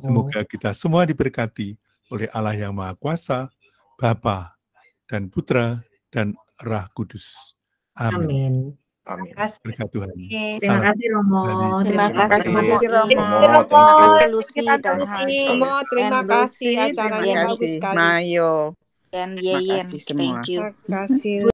Semoga kita semua diberkati oleh Allah yang Maha Kuasa, Bapa dan Putra, dan Roh Kudus. Amin. Amin. Terima kasih. Tuhan. Terima kasih Romo. Terima kasih Romo. Terima kasih Lucy dan Romo. Terima kasih acaranya bagus sekali. Mayo. Dan Yeyen. Thank you. Terima kasih.